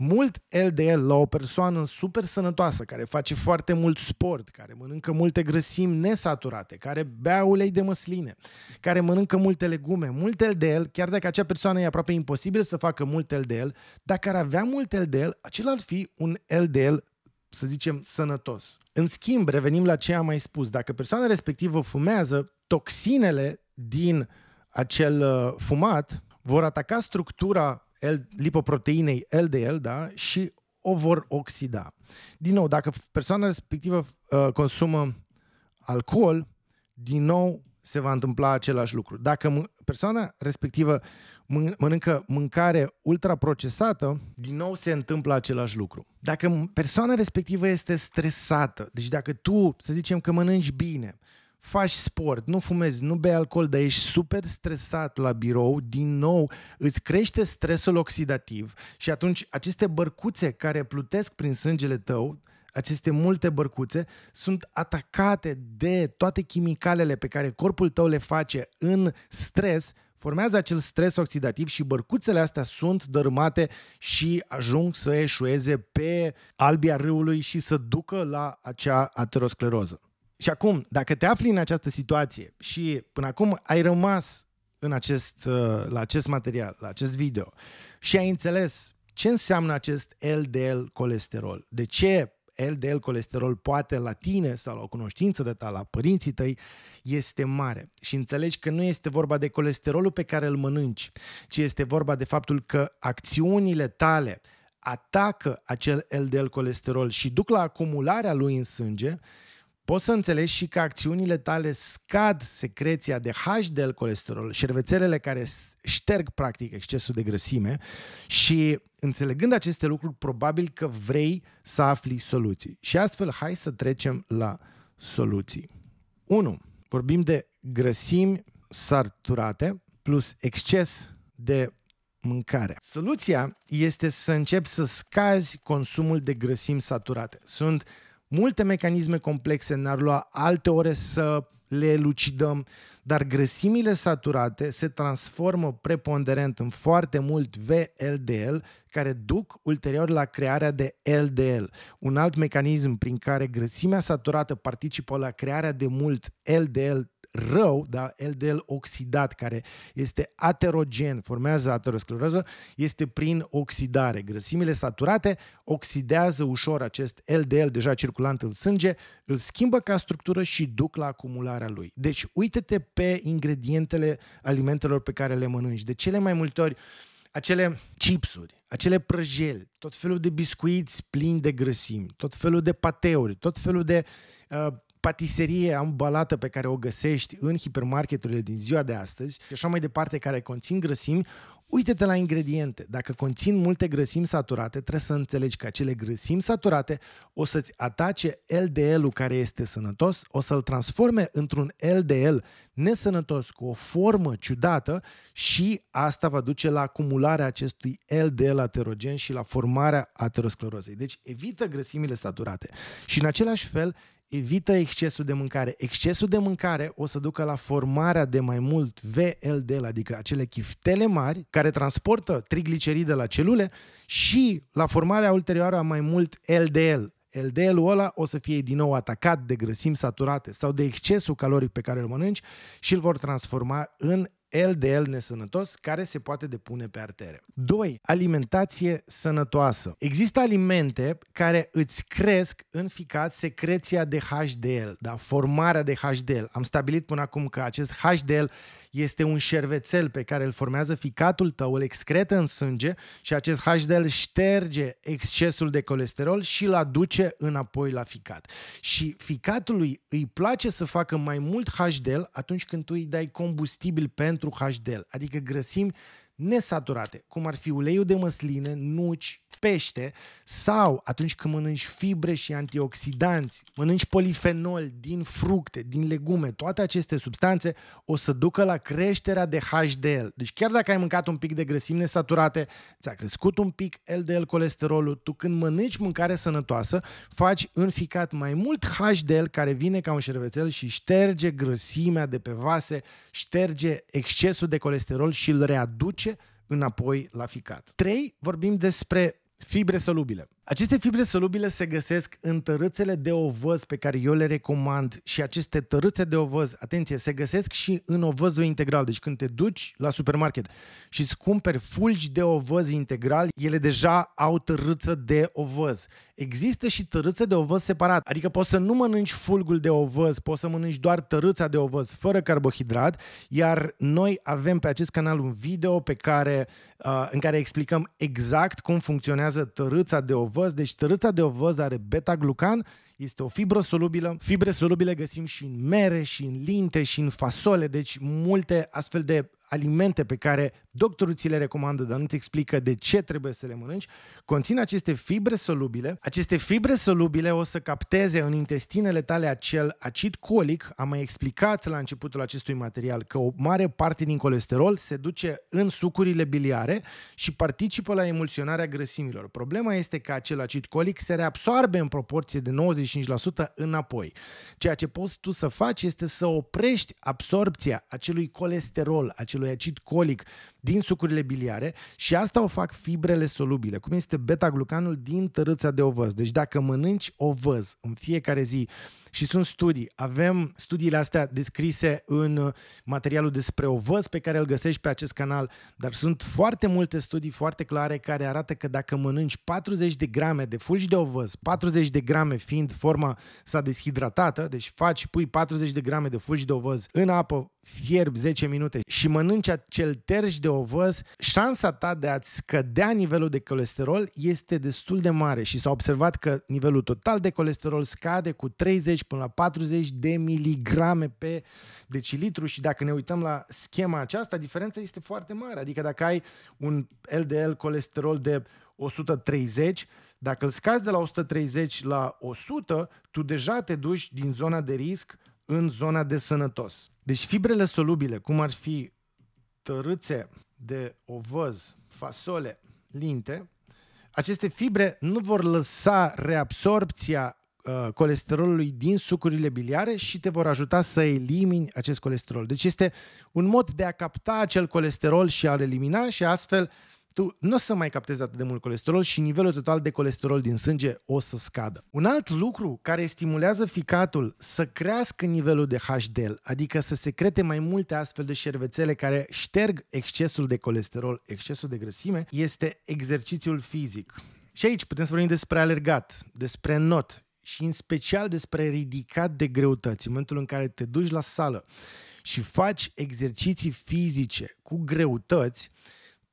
Mult LDL la o persoană super sănătoasă, care face foarte mult sport, care mănâncă multe grăsimi nesaturate, care bea ulei de măsline, care mănâncă multe legume, mult LDL, chiar dacă acea persoană e aproape imposibil să facă mult LDL, dacă ar avea mult LDL, acela ar fi un LDL să zicem, sănătos. În schimb, revenim la ce am mai spus. Dacă persoana respectivă fumează, toxinele din acel uh, fumat vor ataca structura lipoproteinei LDL da? și o vor oxida. Din nou, dacă persoana respectivă uh, consumă alcool, din nou se va întâmpla același lucru. Dacă persoana respectivă mănâncă mâncare ultraprocesată, din nou se întâmplă același lucru. Dacă persoana respectivă este stresată, deci dacă tu, să zicem că mănânci bine, faci sport, nu fumezi, nu bei alcool, dar ești super stresat la birou, din nou îți crește stresul oxidativ și atunci aceste bărcuțe care plutesc prin sângele tău, aceste multe bărcuțe sunt atacate de toate chimicalele pe care corpul tău le face în stres formează acel stres oxidativ și bărcuțele astea sunt dărâmate și ajung să eșueze pe albia râului și să ducă la acea ateroscleroză. Și acum, dacă te afli în această situație și până acum ai rămas în acest, uh, la acest material, la acest video și ai înțeles ce înseamnă acest LDL colesterol, de ce LDL colesterol poate la tine sau la o cunoștință de ta, la părinții tăi, este mare. Și înțelegi că nu este vorba de colesterolul pe care îl mănânci, ci este vorba de faptul că acțiunile tale atacă acel LDL colesterol și duc la acumularea lui în sânge Poți să înțelegi și că acțiunile tale scad secreția de HDL colesterol, șervețelele care șterg practic excesul de grăsime și înțelegând aceste lucruri, probabil că vrei să afli soluții. Și astfel, hai să trecem la soluții. 1. Vorbim de grăsimi sarturate plus exces de mâncare. Soluția este să începi să scazi consumul de grăsimi saturate. Sunt multe mecanisme complexe, ne-ar lua alte ore să le elucidăm, dar grăsimile saturate se transformă preponderent în foarte mult VLDL, care duc ulterior la crearea de LDL, un alt mecanism prin care grăsimea saturată participă la crearea de mult LDL rău, da, LDL oxidat, care este aterogen, formează ateroscleroză, este prin oxidare. Grăsimile saturate oxidează ușor acest LDL deja circulant în sânge, îl schimbă ca structură și duc la acumularea lui. Deci, uite-te pe ingredientele alimentelor pe care le mănânci. De cele mai multe ori, acele chipsuri, acele prăjeli, tot felul de biscuiți plini de grăsimi, tot felul de pateuri, tot felul de uh, patiserie ambalată pe care o găsești în hipermarketurile din ziua de astăzi și așa mai departe care conțin grăsimi, uite-te la ingrediente. Dacă conțin multe grăsimi saturate, trebuie să înțelegi că acele grăsimi saturate o să-ți atace LDL-ul care este sănătos, o să-l transforme într-un LDL nesănătos cu o formă ciudată și asta va duce la acumularea acestui LDL aterogen și la formarea aterosclerozei. Deci evită grăsimile saturate. Și în același fel, evită excesul de mâncare. Excesul de mâncare o să ducă la formarea de mai mult VLDL, adică acele chiftele mari care transportă trigliceride la celule și la formarea ulterioară a mai mult LDL. LDL-ul ăla o să fie din nou atacat de grăsimi saturate sau de excesul caloric pe care îl mănânci și îl vor transforma în LDL nesănătos care se poate depune pe artere. 2. Alimentație sănătoasă. Există alimente care îți cresc în ficat secreția de HDL, da? formarea de HDL. Am stabilit până acum că acest HDL este un șervețel pe care îl formează ficatul tău, îl excretă în sânge și acest HDL șterge excesul de colesterol și îl aduce înapoi la ficat. Și ficatului îi place să facă mai mult HDL atunci când tu îi dai combustibil pentru pentru HDL, adică grăsimi nesaturate, cum ar fi uleiul de măsline, nuci, pește sau atunci când mănânci fibre și antioxidanți, mănânci polifenol din fructe, din legume, toate aceste substanțe o să ducă la creșterea de HDL. Deci chiar dacă ai mâncat un pic de grăsimi nesaturate, ți-a crescut un pic LDL colesterolul, tu când mănânci mâncare sănătoasă, faci în ficat mai mult HDL care vine ca un șervețel și șterge grăsimea de pe vase, șterge excesul de colesterol și îl readuce duce înapoi la ficat. 3. Vorbim despre fibre solubile. Aceste fibre solubile se găsesc în tărâțele de ovăz pe care eu le recomand și aceste tărâțe de ovăz, atenție, se găsesc și în ovăzul integral. Deci când te duci la supermarket și îți cumperi fulgi de ovăz integral, ele deja au tărâță de ovăz. Există și tărâță de ovăz separat, adică poți să nu mănânci fulgul de ovăz, poți să mănânci doar tărâța de ovăz fără carbohidrat, iar noi avem pe acest canal un video pe care, uh, în care explicăm exact cum funcționează tărâța de ovăz ovăz, deci tărâța de ovăz are beta-glucan, este o fibră solubilă. Fibre solubile găsim și în mere, și în linte, și în fasole, deci multe astfel de alimente pe care doctorul ți le recomandă, dar nu-ți explică de ce trebuie să le mănânci, conțin aceste fibre solubile. Aceste fibre solubile o să capteze în intestinele tale acel acid colic. Am mai explicat la începutul acestui material că o mare parte din colesterol se duce în sucurile biliare și participă la emulsionarea grăsimilor. Problema este că acel acid colic se reabsorbe în proporție de 95% înapoi. Ceea ce poți tu să faci este să oprești absorpția acelui colesterol, acelui lui acid colic din sucurile biliare și asta o fac fibrele solubile, cum este beta-glucanul din tărâța de ovăz. Deci dacă mănânci ovăz în fiecare zi, și sunt studii. Avem studiile astea descrise în uh, materialul despre văz pe care îl găsești pe acest canal, dar sunt foarte multe studii foarte clare care arată că dacă mănânci 40 de grame de fulgi de ovăz, 40 de grame fiind forma sa deshidratată, deci faci, pui 40 de grame de fulgi de ovăz în apă, fierb 10 minute și mănânci acel terj de ovăz, șansa ta de a-ți scădea nivelul de colesterol este destul de mare și s-a observat că nivelul total de colesterol scade cu 30 30 deci până la 40 de miligrame pe decilitru și dacă ne uităm la schema aceasta, diferența este foarte mare. Adică dacă ai un LDL colesterol de 130, dacă îl scazi de la 130 la 100, tu deja te duci din zona de risc în zona de sănătos. Deci fibrele solubile, cum ar fi tărâțe de ovăz, fasole, linte, aceste fibre nu vor lăsa reabsorpția Uh, colesterolului din sucurile biliare și te vor ajuta să elimini acest colesterol. Deci este un mod de a capta acel colesterol și a-l elimina și astfel tu nu o să mai captezi atât de mult colesterol și nivelul total de colesterol din sânge o să scadă. Un alt lucru care stimulează ficatul să crească nivelul de HDL, adică să secrete mai multe astfel de șervețele care șterg excesul de colesterol, excesul de grăsime, este exercițiul fizic. Și aici putem să vorbim despre alergat, despre not și în special despre ridicat de greutăți. În momentul în care te duci la sală și faci exerciții fizice cu greutăți,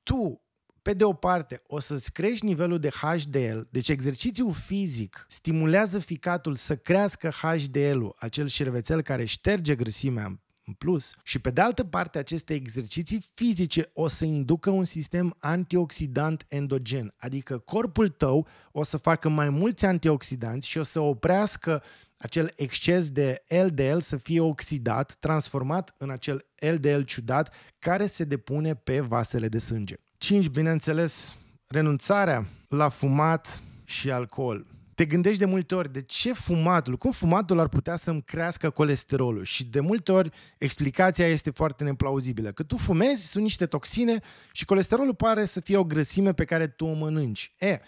tu pe de o parte, o să-ți crești nivelul de HDL, deci exercițiul fizic stimulează ficatul să crească HDL-ul, acel șervețel care șterge grăsimea în plus. Și pe de altă parte, aceste exerciții fizice o să inducă un sistem antioxidant endogen, adică corpul tău o să facă mai mulți antioxidanți și o să oprească acel exces de LDL să fie oxidat, transformat în acel LDL ciudat care se depune pe vasele de sânge. 5. Bineînțeles, renunțarea la fumat și alcool te gândești de multe ori de ce fumatul, cum fumatul ar putea să-mi crească colesterolul și de multe ori explicația este foarte neplauzibilă. Că tu fumezi, sunt niște toxine și colesterolul pare să fie o grăsime pe care tu o mănânci. E,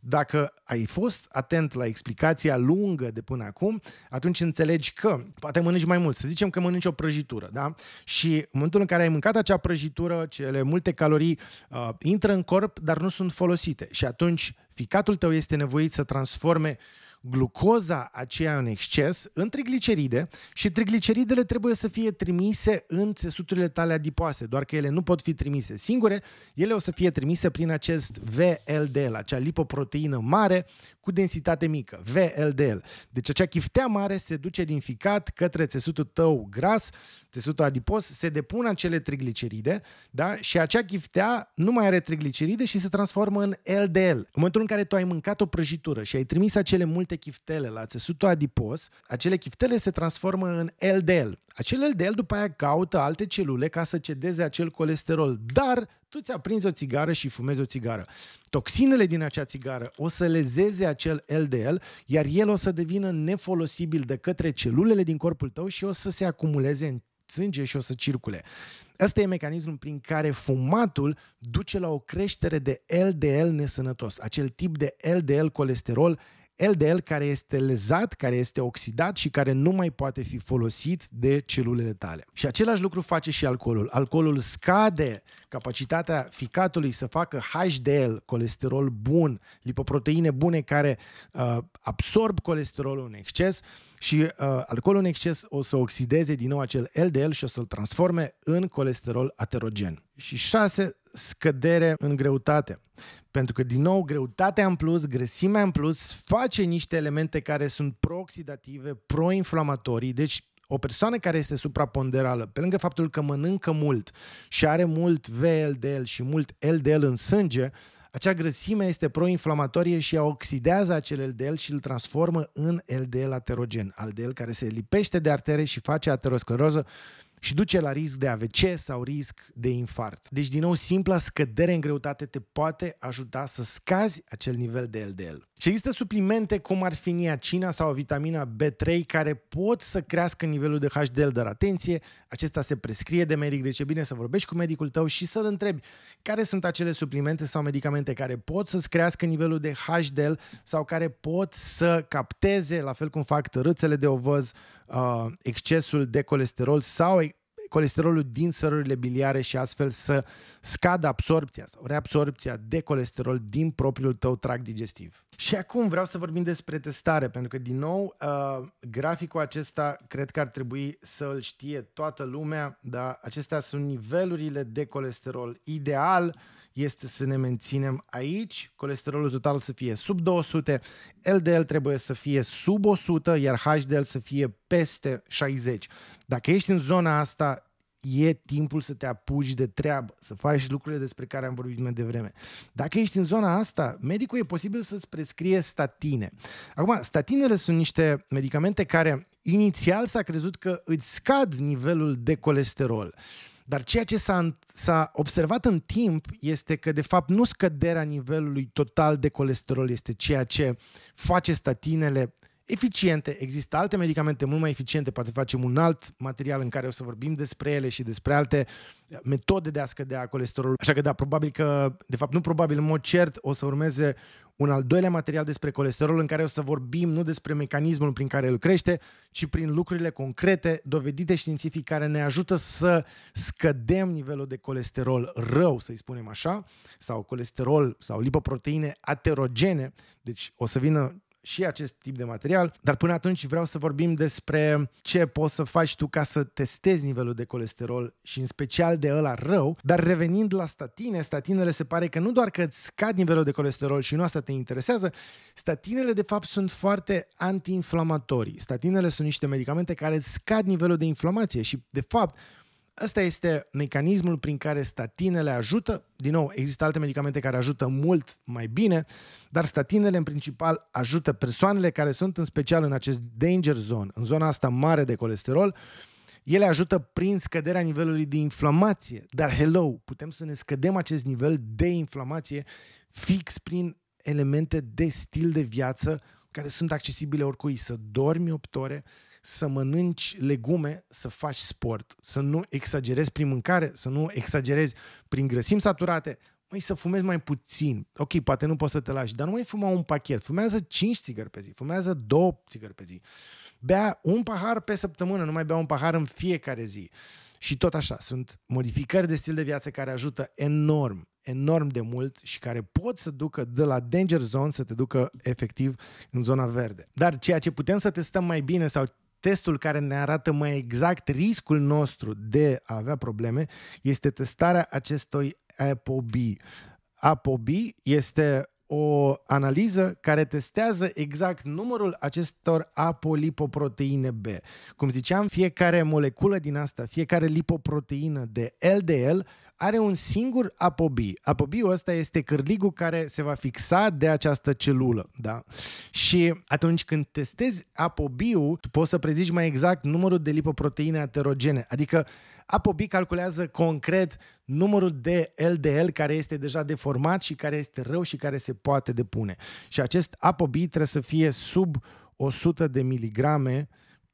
dacă ai fost atent la explicația lungă de până acum, atunci înțelegi că poate mănânci mai mult. Să zicem că mănânci o prăjitură, da? Și în momentul în care ai mâncat acea prăjitură, cele multe calorii uh, intră în corp, dar nu sunt folosite. Și atunci ficatul tău este nevoit să transforme uh, Glucoza aceea în exces în trigliceride și trigliceridele trebuie să fie trimise în țesuturile tale adipoase, doar că ele nu pot fi trimise singure, ele o să fie trimise prin acest VLDL, acea lipoproteină mare cu densitate mică, VLDL. Deci acea chiftea mare se duce din ficat către țesutul tău gras, țesutul adipos, se depun acele trigliceride da? și acea chiftea nu mai are trigliceride și se transformă în LDL. În momentul în care tu ai mâncat o prăjitură și ai trimis acele multe chiftele la țesutul adipos, acele chiftele se transformă în LDL. Acel LDL după aia caută alte celule ca să cedeze acel colesterol, dar tu ți-a prins o țigară și fumezi o țigară. Toxinele din acea țigară o să lezeze acel LDL, iar el o să devină nefolosibil de către celulele din corpul tău și o să se acumuleze în sânge și o să circule. Asta e mecanismul prin care fumatul duce la o creștere de LDL nesănătos, acel tip de LDL colesterol LDL care este lezat, care este oxidat și care nu mai poate fi folosit de celulele tale. Și același lucru face și alcoolul. Alcoolul scade capacitatea ficatului să facă HDL, colesterol bun, lipoproteine bune care uh, absorb colesterolul în exces, uh, și uh, alcoolul în exces o să oxideze din nou acel LDL și o să-l transforme în colesterol aterogen. Și 6. Scădere în greutate. Pentru că, din nou, greutatea în plus, grăsimea în plus, face niște elemente care sunt prooxidative, proinflamatorii, deci o persoană care este supraponderală, pe lângă faptul că mănâncă mult și are mult VLDL și mult LDL în sânge, acea grăsime este proinflamatorie și ea oxidează acel LDL și îl transformă în LDL aterogen, LDL care se lipește de artere și face ateroscleroză și duce la risc de AVC sau risc de infart. Deci, din nou, simpla scădere în greutate te poate ajuta să scazi acel nivel de LDL. Și există suplimente cum ar fi niacina sau vitamina B3 care pot să crească nivelul de HDL, dar atenție, acesta se prescrie de medic, deci e bine să vorbești cu medicul tău și să-l întrebi care sunt acele suplimente sau medicamente care pot să-ți crească nivelul de HDL sau care pot să capteze, la fel cum fac tărâțele de ovăz, uh, excesul de colesterol sau colesterolul din sărurile biliare și astfel să scadă absorpția sau reabsorpția de colesterol din propriul tău tract digestiv. Și acum vreau să vorbim despre testare, pentru că, din nou, uh, graficul acesta cred că ar trebui să îl știe toată lumea, dar acestea sunt nivelurile de colesterol ideal este să ne menținem aici, colesterolul total să fie sub 200, LDL trebuie să fie sub 100, iar HDL să fie peste 60. Dacă ești în zona asta, e timpul să te apuci de treabă, să faci lucrurile despre care am vorbit mai devreme. Dacă ești în zona asta, medicul e posibil să-ți prescrie statine. Acum, statinele sunt niște medicamente care inițial s-a crezut că îți scad nivelul de colesterol. Uh, dar ceea ce s-a, s-a observat în timp este că, de fapt, nu scăderea nivelului total de colesterol este ceea ce face statinele eficiente, există alte medicamente mult mai eficiente, poate facem un alt material în care o să vorbim despre ele și despre alte uh, metode de a scădea colesterolul. Așa că da, probabil că, de fapt nu probabil, în mod cert, o să urmeze un al doilea material despre colesterol în care o să vorbim nu despre mecanismul prin care îl crește, ci prin lucrurile concrete, dovedite științific, care ne ajută să scădem nivelul de colesterol rău, să-i spunem așa, sau colesterol sau lipoproteine aterogene. Deci o să vină și acest tip de material, dar până atunci vreau să vorbim despre ce poți să faci tu ca să testezi nivelul de colesterol și în special de ăla rău, dar revenind la statine, statinele se pare că nu doar că îți scad nivelul de colesterol și nu asta te interesează, statinele de fapt sunt foarte antiinflamatorii. Statinele sunt niște medicamente care îți scad nivelul de inflamație și de fapt Asta este mecanismul prin care statinele ajută. Din nou, există alte medicamente care ajută mult mai bine, dar statinele în principal ajută persoanele care sunt în special în acest danger zone, în zona asta mare de colesterol, ele ajută prin scăderea nivelului de inflamație. Dar hello, putem să ne scădem acest nivel de inflamație fix prin elemente de stil de viață care sunt accesibile oricui, să dormi 8 ore, să mănânci legume, să faci sport, să nu exagerezi prin mâncare, să nu exagerezi prin grăsimi saturate, măi, să fumezi mai puțin. Ok, poate nu poți să te lași, dar nu mai fuma un pachet. Fumează 5 țigări pe zi, fumează 2 țigări pe zi. Bea un pahar pe săptămână, nu mai bea un pahar în fiecare zi. Și tot așa, sunt modificări de stil de viață care ajută enorm, enorm de mult și care pot să ducă de la danger zone să te ducă efectiv în zona verde. Dar ceea ce putem să testăm mai bine sau testul care ne arată mai exact riscul nostru de a avea probleme este testarea acestui ApoB. ApoB este o analiză care testează exact numărul acestor apolipoproteine B. Cum ziceam, fiecare moleculă din asta, fiecare lipoproteină de LDL are un singur apobi. Apobiul ăsta este cârligul care se va fixa de această celulă. Da? Și atunci când testezi apobiul, tu poți să prezici mai exact numărul de lipoproteine aterogene. Adică apobi calculează concret numărul de LDL care este deja deformat și care este rău și care se poate depune. Și acest apobi trebuie să fie sub 100 de miligrame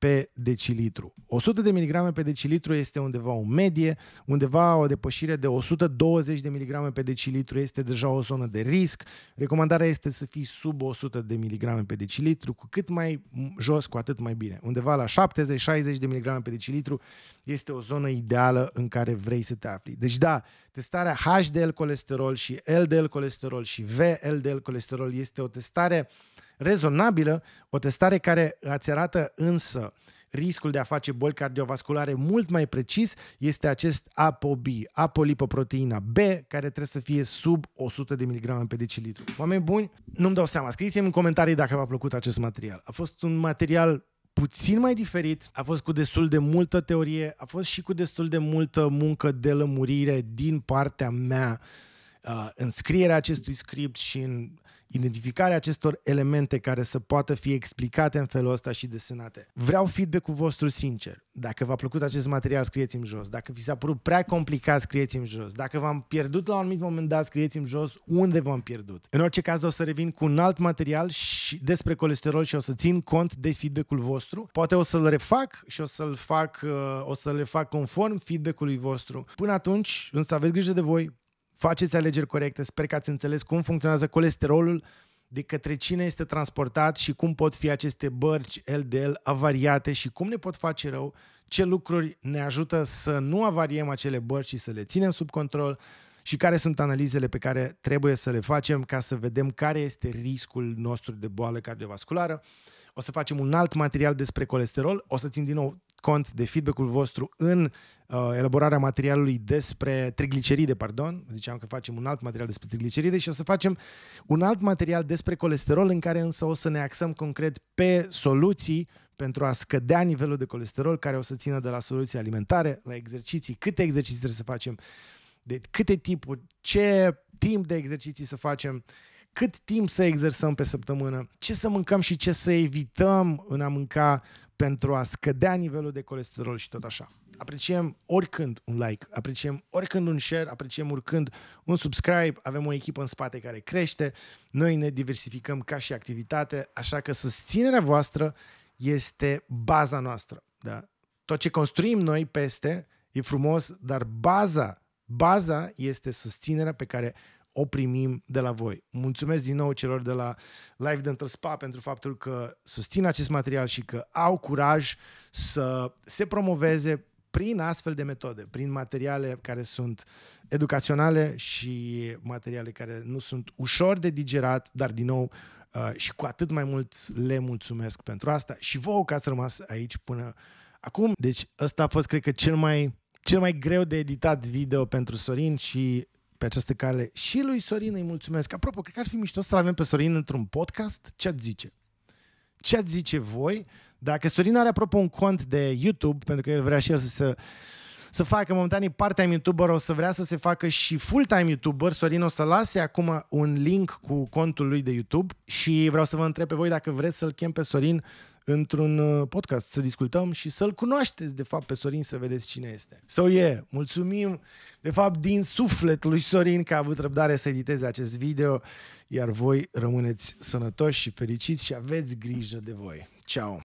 pe decilitru. 100 de miligrame pe decilitru este undeva o medie, undeva o depășire de 120 de miligrame pe decilitru este deja o zonă de risc. Recomandarea este să fii sub 100 de miligrame pe decilitru, cu cât mai jos, cu atât mai bine. Undeva la 70-60 de miligrame pe decilitru este o zonă ideală în care vrei să te afli. Deci da, testarea HDL colesterol și LDL colesterol și VLDL colesterol este o testare uh, rezonabilă, o testare care îți arată însă riscul de a face boli cardiovasculare mult mai precis este acest ApoB, apolipoproteina B, care trebuie să fie sub 100 de mg pe decilitru. Oameni buni, nu-mi dau seama, scrieți-mi în comentarii dacă v-a plăcut acest material. A fost un material puțin mai diferit, a fost cu destul de multă teorie, a fost și cu destul de multă muncă de lămurire din partea mea uh, în scrierea acestui script și în Identificarea acestor elemente care să poată fi explicate în felul ăsta și desenate. Vreau feedback-ul vostru sincer. Dacă v-a plăcut acest material, scrieți-mi jos. Dacă vi s-a părut prea complicat, scrieți-mi jos. Dacă v-am pierdut la un anumit moment dat, scrieți-mi jos unde v-am pierdut. În orice caz o să revin cu un alt material și despre colesterol și o să țin cont de feedback-ul vostru. Poate o să-l refac și o să-l fac, uh, o să le fac conform feedback-ului vostru. Până atunci, însă aveți grijă de voi, Faceți alegeri corecte, sper că ați înțeles cum funcționează colesterolul, de către cine este transportat și cum pot fi aceste bărci LDL avariate și cum ne pot face rău, ce lucruri ne ajută să nu avariem acele bărci și să le ținem sub control și care sunt analizele pe care trebuie să le facem ca să vedem care este riscul nostru de boală cardiovasculară. O să facem un alt material despre colesterol, o să țin din nou cont de feedback-ul vostru în uh, elaborarea materialului despre trigliceride, pardon, ziceam că facem un alt material despre trigliceride și o să facem un alt material despre colesterol în care însă o să ne axăm concret pe soluții pentru a scădea nivelul de colesterol care o să țină de la soluții alimentare, la exerciții, câte exerciții trebuie să facem, de câte tipuri, ce timp de exerciții să facem, cât timp să exersăm pe săptămână, ce să mâncăm și ce să evităm în a mânca uh, pentru a scădea nivelul de colesterol și tot așa. Apreciem oricând un like, apreciem oricând un share, apreciem oricând un subscribe, avem o echipă în spate care crește, noi ne diversificăm ca și activitate, așa că susținerea voastră este baza noastră. Da? Tot ce construim noi peste e frumos, dar baza, baza este susținerea pe care o primim de la voi. Mulțumesc din nou celor de la Live Dental Spa pentru faptul că susțin acest material și că au curaj să se promoveze prin astfel de metode, prin materiale care sunt educaționale și materiale care nu sunt ușor de digerat, dar din nou uh, și cu atât mai mult le mulțumesc pentru asta și vouă că ați rămas aici până acum. Deci ăsta a fost, cred că, cel mai, cel mai greu de editat video pentru Sorin și pe această cale și lui Sorin îi mulțumesc. Apropo, cred că ar fi mișto să-l avem pe Sorin într-un podcast. Ce ați zice? Ce ați zice voi? Dacă Sorin are, apropo, un cont de YouTube, pentru că el vrea și el să se să facă momentan e part-time YouTuber, o să vrea să se facă și full-time YouTuber. Sorin o să lase acum un link cu contul lui de YouTube și vreau să vă întreb pe voi dacă vreți să-l chem pe Sorin într-un uh, podcast, să discutăm și să-l cunoașteți, de fapt, pe Sorin, să vedeți cine este. So, yeah, mulțumim, de fapt, din suflet lui Sorin că a avut răbdare să editeze acest video, iar voi rămâneți sănătoși și fericiți și aveți grijă de voi. Ciao!